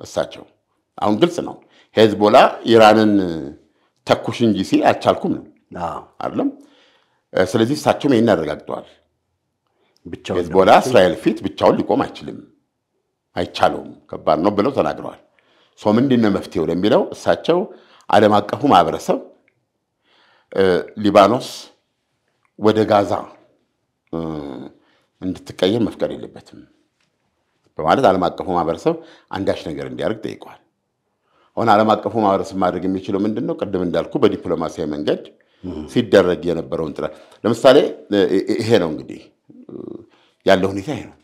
እሳቸው አሁን ግልጽ ነው ሄዝቦላ ኢራንን ተኩሽ እንጂ ሲል አልቻልኩም ነው አይደለም። ስለዚህ እሳቸውም ይህን ያረጋግጠዋል። ሄዝቦላ እስራኤል ፊት ብቻውን ሊቆም አይችልም፣ አይቻለውም፣ ከባድ ነው ብለው ተናግረዋል። ሰው ምንድን ነው መፍትሄው ለሚለው እሳቸው ዓለም አቀፉ ማህበረሰብ ሊባኖስ ወደ ጋዛ እንድትቀየር መፍቀድ የለበትም በማለት ዓለም አቀፉ ማህበረሰብ አንዳች ነገር እንዲያደርግ ጠይቀዋል። አሁን ዓለም አቀፉ ማህበረሰብ ማድረግ የሚችለው ምንድን ነው? ቅድም እንዳልኩ በዲፕሎማሲያዊ መንገድ ሲደረግ የነበረውን ጥረት ለምሳሌ ይሄ ነው እንግዲህ ያለው ሁኔታ ይሄ ነው።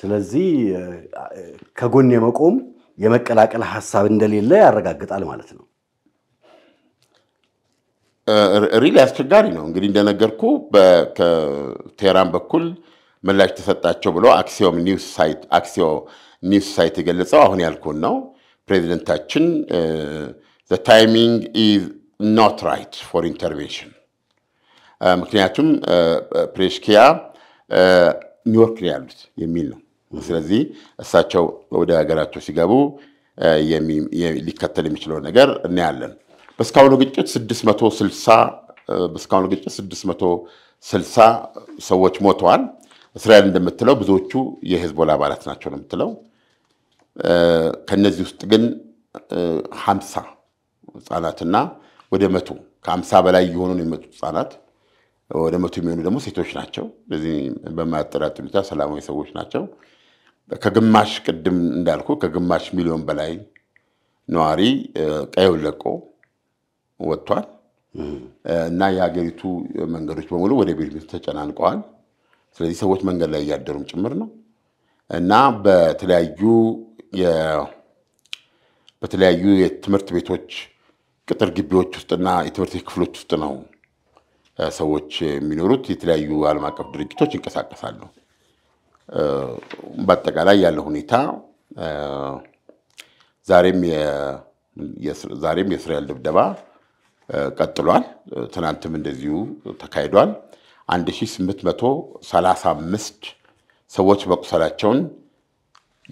ስለዚህ ከጎን የመቆም የመቀላቀል ሀሳብ እንደሌለ ያረጋግጣል ማለት ነው። ሪል አስቸጋሪ ነው እንግዲህ እንደነገርኩ ከቴህራን በኩል ምላሽ ተሰጣቸው ብሎ አክሲዮም ኒውስ ሳይት አክሲዮ ኒውስ ሳይት የገለጸው አሁን ያልኩን ነው። ፕሬዚደንታችን ዘ ታይሚንግ ኢዝ ኖት ራይት ፎር ኢንተርቬንሽን። ምክንያቱም ፕሬሽኪያ ኒውዮርክ ነው ያሉት የሚል ነው። ስለዚህ እሳቸው ወደ ሀገራቸው ሲገቡ ሊከተል የሚችለው ነገር እናያለን። በእስካሁኑ ግጭት 660 በእስካሁኑ ግጭት 660 ሰዎች ሞተዋል። እስራኤል እንደምትለው ብዙዎቹ የህዝቦላ አባላት ናቸው ነው የምትለው። ከነዚህ ውስጥ ግን ሀምሳ ህጻናትና ወደ መቶ ከሀምሳ በላይ የሆኑ ነው የመጡት ህጻናት ወደ መቶ የሚሆኑ ደግሞ ሴቶች ናቸው። ስለዚህ በማያጠራጥር ሁኔታ ሰላማዊ ሰዎች ናቸው። ከግማሽ ቅድም እንዳልኩ ከግማሽ ሚሊዮን በላይ ነዋሪ ቀየው ለቆ ወጥቷል እና የሀገሪቱ መንገዶች በሙሉ ወደ ቤት ተጨናንቀዋል። ስለዚህ ሰዎች መንገድ ላይ እያደሩም ጭምር ነው እና በተለያዩ በተለያዩ የትምህርት ቤቶች ቅጥር ግቢዎች ውስጥና የትምህርት ክፍሎች ውስጥ ነው ሰዎች የሚኖሩት። የተለያዩ ዓለም አቀፍ ድርጅቶች ይንቀሳቀሳሉ። በአጠቃላይ ያለ ሁኔታ ዛሬም የእስራኤል ድብደባ ቀጥሏል። ትናንትም እንደዚሁ ተካሂዷል። 1835 ሰዎች መቁሰላቸውን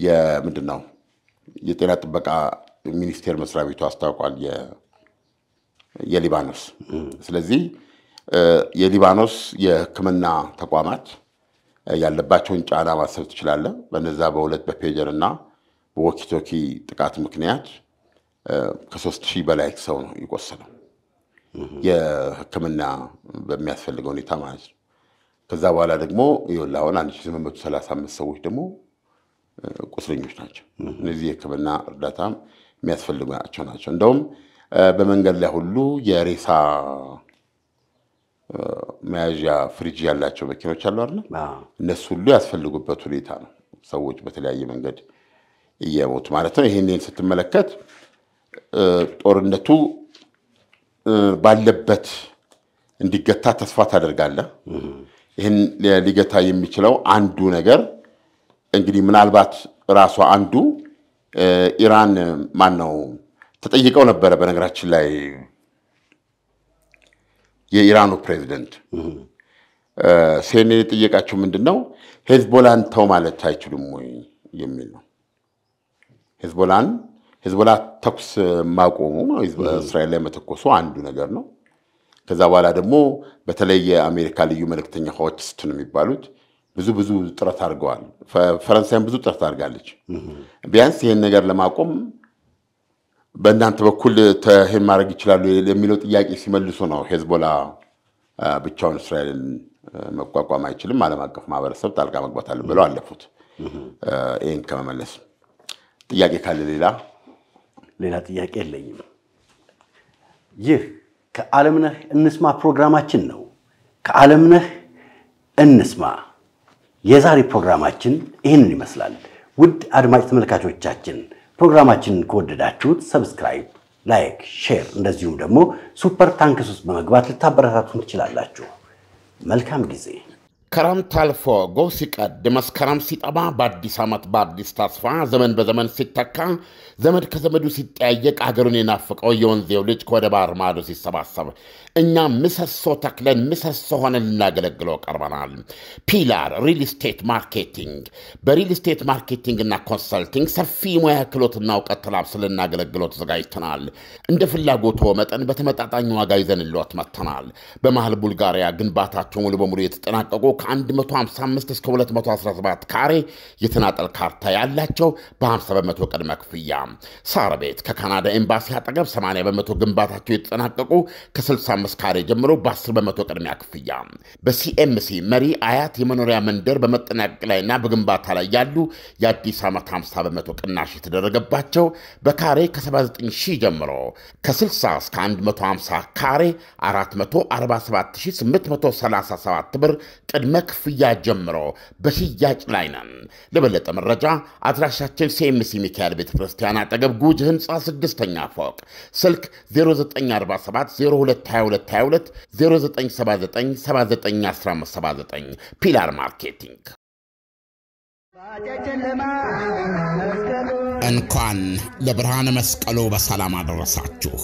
የምንድን ነው የጤና ጥበቃ ሚኒስቴር መስሪያ ቤቱ አስታውቋል፣ የሊባኖስ። ስለዚህ የሊባኖስ የሕክምና ተቋማት ያለባቸውን ጫና ማሰብ ትችላለህ። በነዛ በሁለት በፔጀር እና በወኪቶኪ ጥቃት ምክንያት ከሶስት ሺህ በላይ ሰው ነው የቆሰለው የሕክምና በሚያስፈልገው ሁኔታ ማለት ነው። ከዛ በኋላ ደግሞ ይኸውልህ አሁን 1835 ሰዎች ደግሞ ቁስለኞች ናቸው። እነዚህ የሕክምና እርዳታ የሚያስፈልጋቸው ናቸው። እንደውም በመንገድ ላይ ሁሉ የሬሳ መያዣ ፍሪጅ ያላቸው መኪኖች አሉ አይደል? እነሱ ሁሉ ያስፈልጉበት ሁኔታ ነው። ሰዎች በተለያየ መንገድ እየሞቱ ማለት ነው። ይህንን ስትመለከት ጦርነቱ ባለበት እንዲገታ ተስፋ ታደርጋለህ። ይህን ሊገታ የሚችለው አንዱ ነገር እንግዲህ ምናልባት ራሷ አንዱ ኢራን ማን ነው ተጠይቀው ነበረ። በነገራችን ላይ የኢራኑ ፕሬዚደንት ሴኔ የጠየቃቸው ምንድን ነው ሄዝቦላን ተው ማለት አይችሉም ወይ የሚል ነው። ሄዝቦላን ሄዝቦላ ተኩስ ማቆሙ እስራኤል ላይ መተኮሱ አንዱ ነገር ነው። ከዛ በኋላ ደግሞ በተለይ የአሜሪካ ልዩ መልእክተኛ ሆችስትን የሚባሉት ብዙ ብዙ ጥረት አድርገዋል። ፈረንሳይም ብዙ ጥረት አድርጋለች። ቢያንስ ይሄን ነገር ለማቆም በእናንተ በኩል ይህን ማድረግ ይችላሉ የሚለው ጥያቄ ሲመልሱ ነው ሄዝቦላ ብቻውን እስራኤልን መቋቋም አይችልም፣ ዓለም አቀፍ ማህበረሰብ ጣልቃ መግባት አለ ብለው አለፉት። ይህን ከመመለስ ጥያቄ ካለ ሌላ ሌላ ጥያቄ የለኝም። ይህ ከዓለምነህ እንስማ ፕሮግራማችን ነው። ከዓለምነህ እንስማ የዛሬ ፕሮግራማችን ይህንን ይመስላል። ውድ አድማጭ ተመልካቾቻችን ፕሮግራማችንን ከወደዳችሁት ሰብስክራይብ፣ ላይክ፣ ሼር እንደዚሁም ደግሞ ሱፐር ታንክስ ውስጥ በመግባት ልታበረታቱን ትችላላችሁ። መልካም ጊዜ ክረምት አልፎ ጎህ ሲቀድ መስከረም ሲጠባ በአዲስ ዓመት በአዲስ ተስፋ ዘመን በዘመን ሲተካ ዘመድ ከዘመዱ ሲጠያየቅ አገሩን የናፍቀው የወንዜው ልጅ ከወደ ባህር ማዶ ሲሰባሰብ እኛ ምሰሶ ተክለን ምሰሶ ሆነን ልናገለግለው ቀርበናል። ፒላር ሪል ስቴት ማርኬቲንግ በሪል ስቴት ማርኬቲንግና ኮንሰልቲንግ ሰፊ ሙያ ክሎትና እውቀት ተላብስ ልናገለግለው ተዘጋጅተናል። እንደ ፍላጎቶ መጠን በተመጣጣኝ ዋጋ ይዘንልዎት መጥተናል። በመሀል ቡልጋሪያ ግንባታቸው ሙሉ በሙሉ የተጠናቀቁ ከ155 እስከ 217 ካሬ የተናጠል ካርታ ያላቸው በ50 በመቶ ቅድመ ክፍያ ሳር ቤት ከካናዳ ኤምባሲ አጠገብ 80 በመቶ ግንባታቸው የተጠናቀቁ ከ65 ካሬ ጀምሮ በ10 በመቶ ቅድሚያ ክፍያ በሲኤምሲ መሪ አያት የመኖሪያ መንደር በመጠናቀቅ ላይና በግንባታ ላይ ያሉ የአዲስ ዓመት 50 በመቶ ቅናሽ የተደረገባቸው በካሬ ከ79 ሺህ ጀምሮ ከ60 እስከ 150 ካሬ 447837 ብር ቅድመ ከመክፍያ ጀምሮ በሽያጭ ላይ ነን። ለበለጠ መረጃ አድራሻችን ሲኤምሲ ሚካኤል ቤተ ክርስቲያን አጠገብ ጉጅ ህንፃ ስድስተኛ ፎቅ፣ ስልክ 0947 022222 0979791579 ፒላር ማርኬቲንግ እንኳን ለብርሃነ መስቀሉ በሰላም አደረሳችሁ።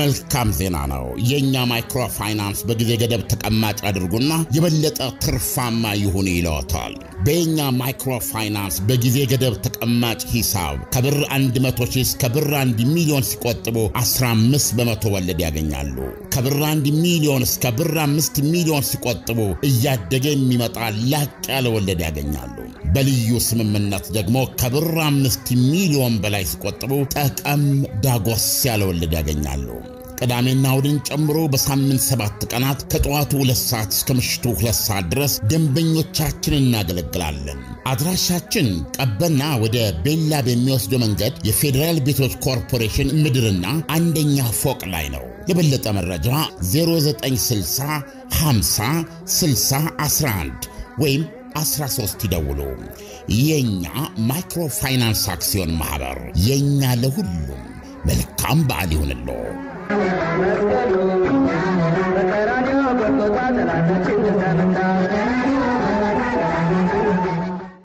መልካም ዜና ነው። የእኛ ማይክሮ ፋይናንስ በጊዜ ገደብ ተቀማጭ አድርጉና የበለጠ ትርፋማ ይሁን ይለዎታል። በኛ ማይክሮ ፋይናንስ በጊዜ ገደብ ተቀማጭ ሂሳብ ከብር 100 ሺህ እስከ ብር 1 ሚሊዮን ሲቆጥቡ 15 በመቶ ወለድ ያገኛሉ። ከብር 1 ሚሊዮን እስከ ብር 5 ሚሊዮን ሲቆጥቡ እያደገ የሚመጣ ላቅ ያለ ወለድ ያገኛሉ። በልዩ ስምምነት ደግሞ ከብር 5 ሚሊዮን ከሚሊዮን በላይ ሲቆጥሩ ጠቀም ዳጎስ ያለ ወለድ ያገኛሉ። ቅዳሜና እሁድን ጨምሮ በሳምንት ሰባት ቀናት ከጠዋቱ ሁለት ሰዓት እስከ ምሽቱ ሁለት ሰዓት ድረስ ደንበኞቻችን እናገለግላለን። አድራሻችን ቀበና ወደ ቤላ በሚወስደው መንገድ የፌዴራል ቤቶች ኮርፖሬሽን ምድርና አንደኛ ፎቅ ላይ ነው። የበለጠ መረጃ 0960 50 60 11 ወይም 13 ደውሉ። የእኛ ማይክሮፋይናንስ አክሲዮን ማህበር የእኛ ለሁሉም መልካም በዓል ይሁንሎ። በቀራንዮ ጎልጎታ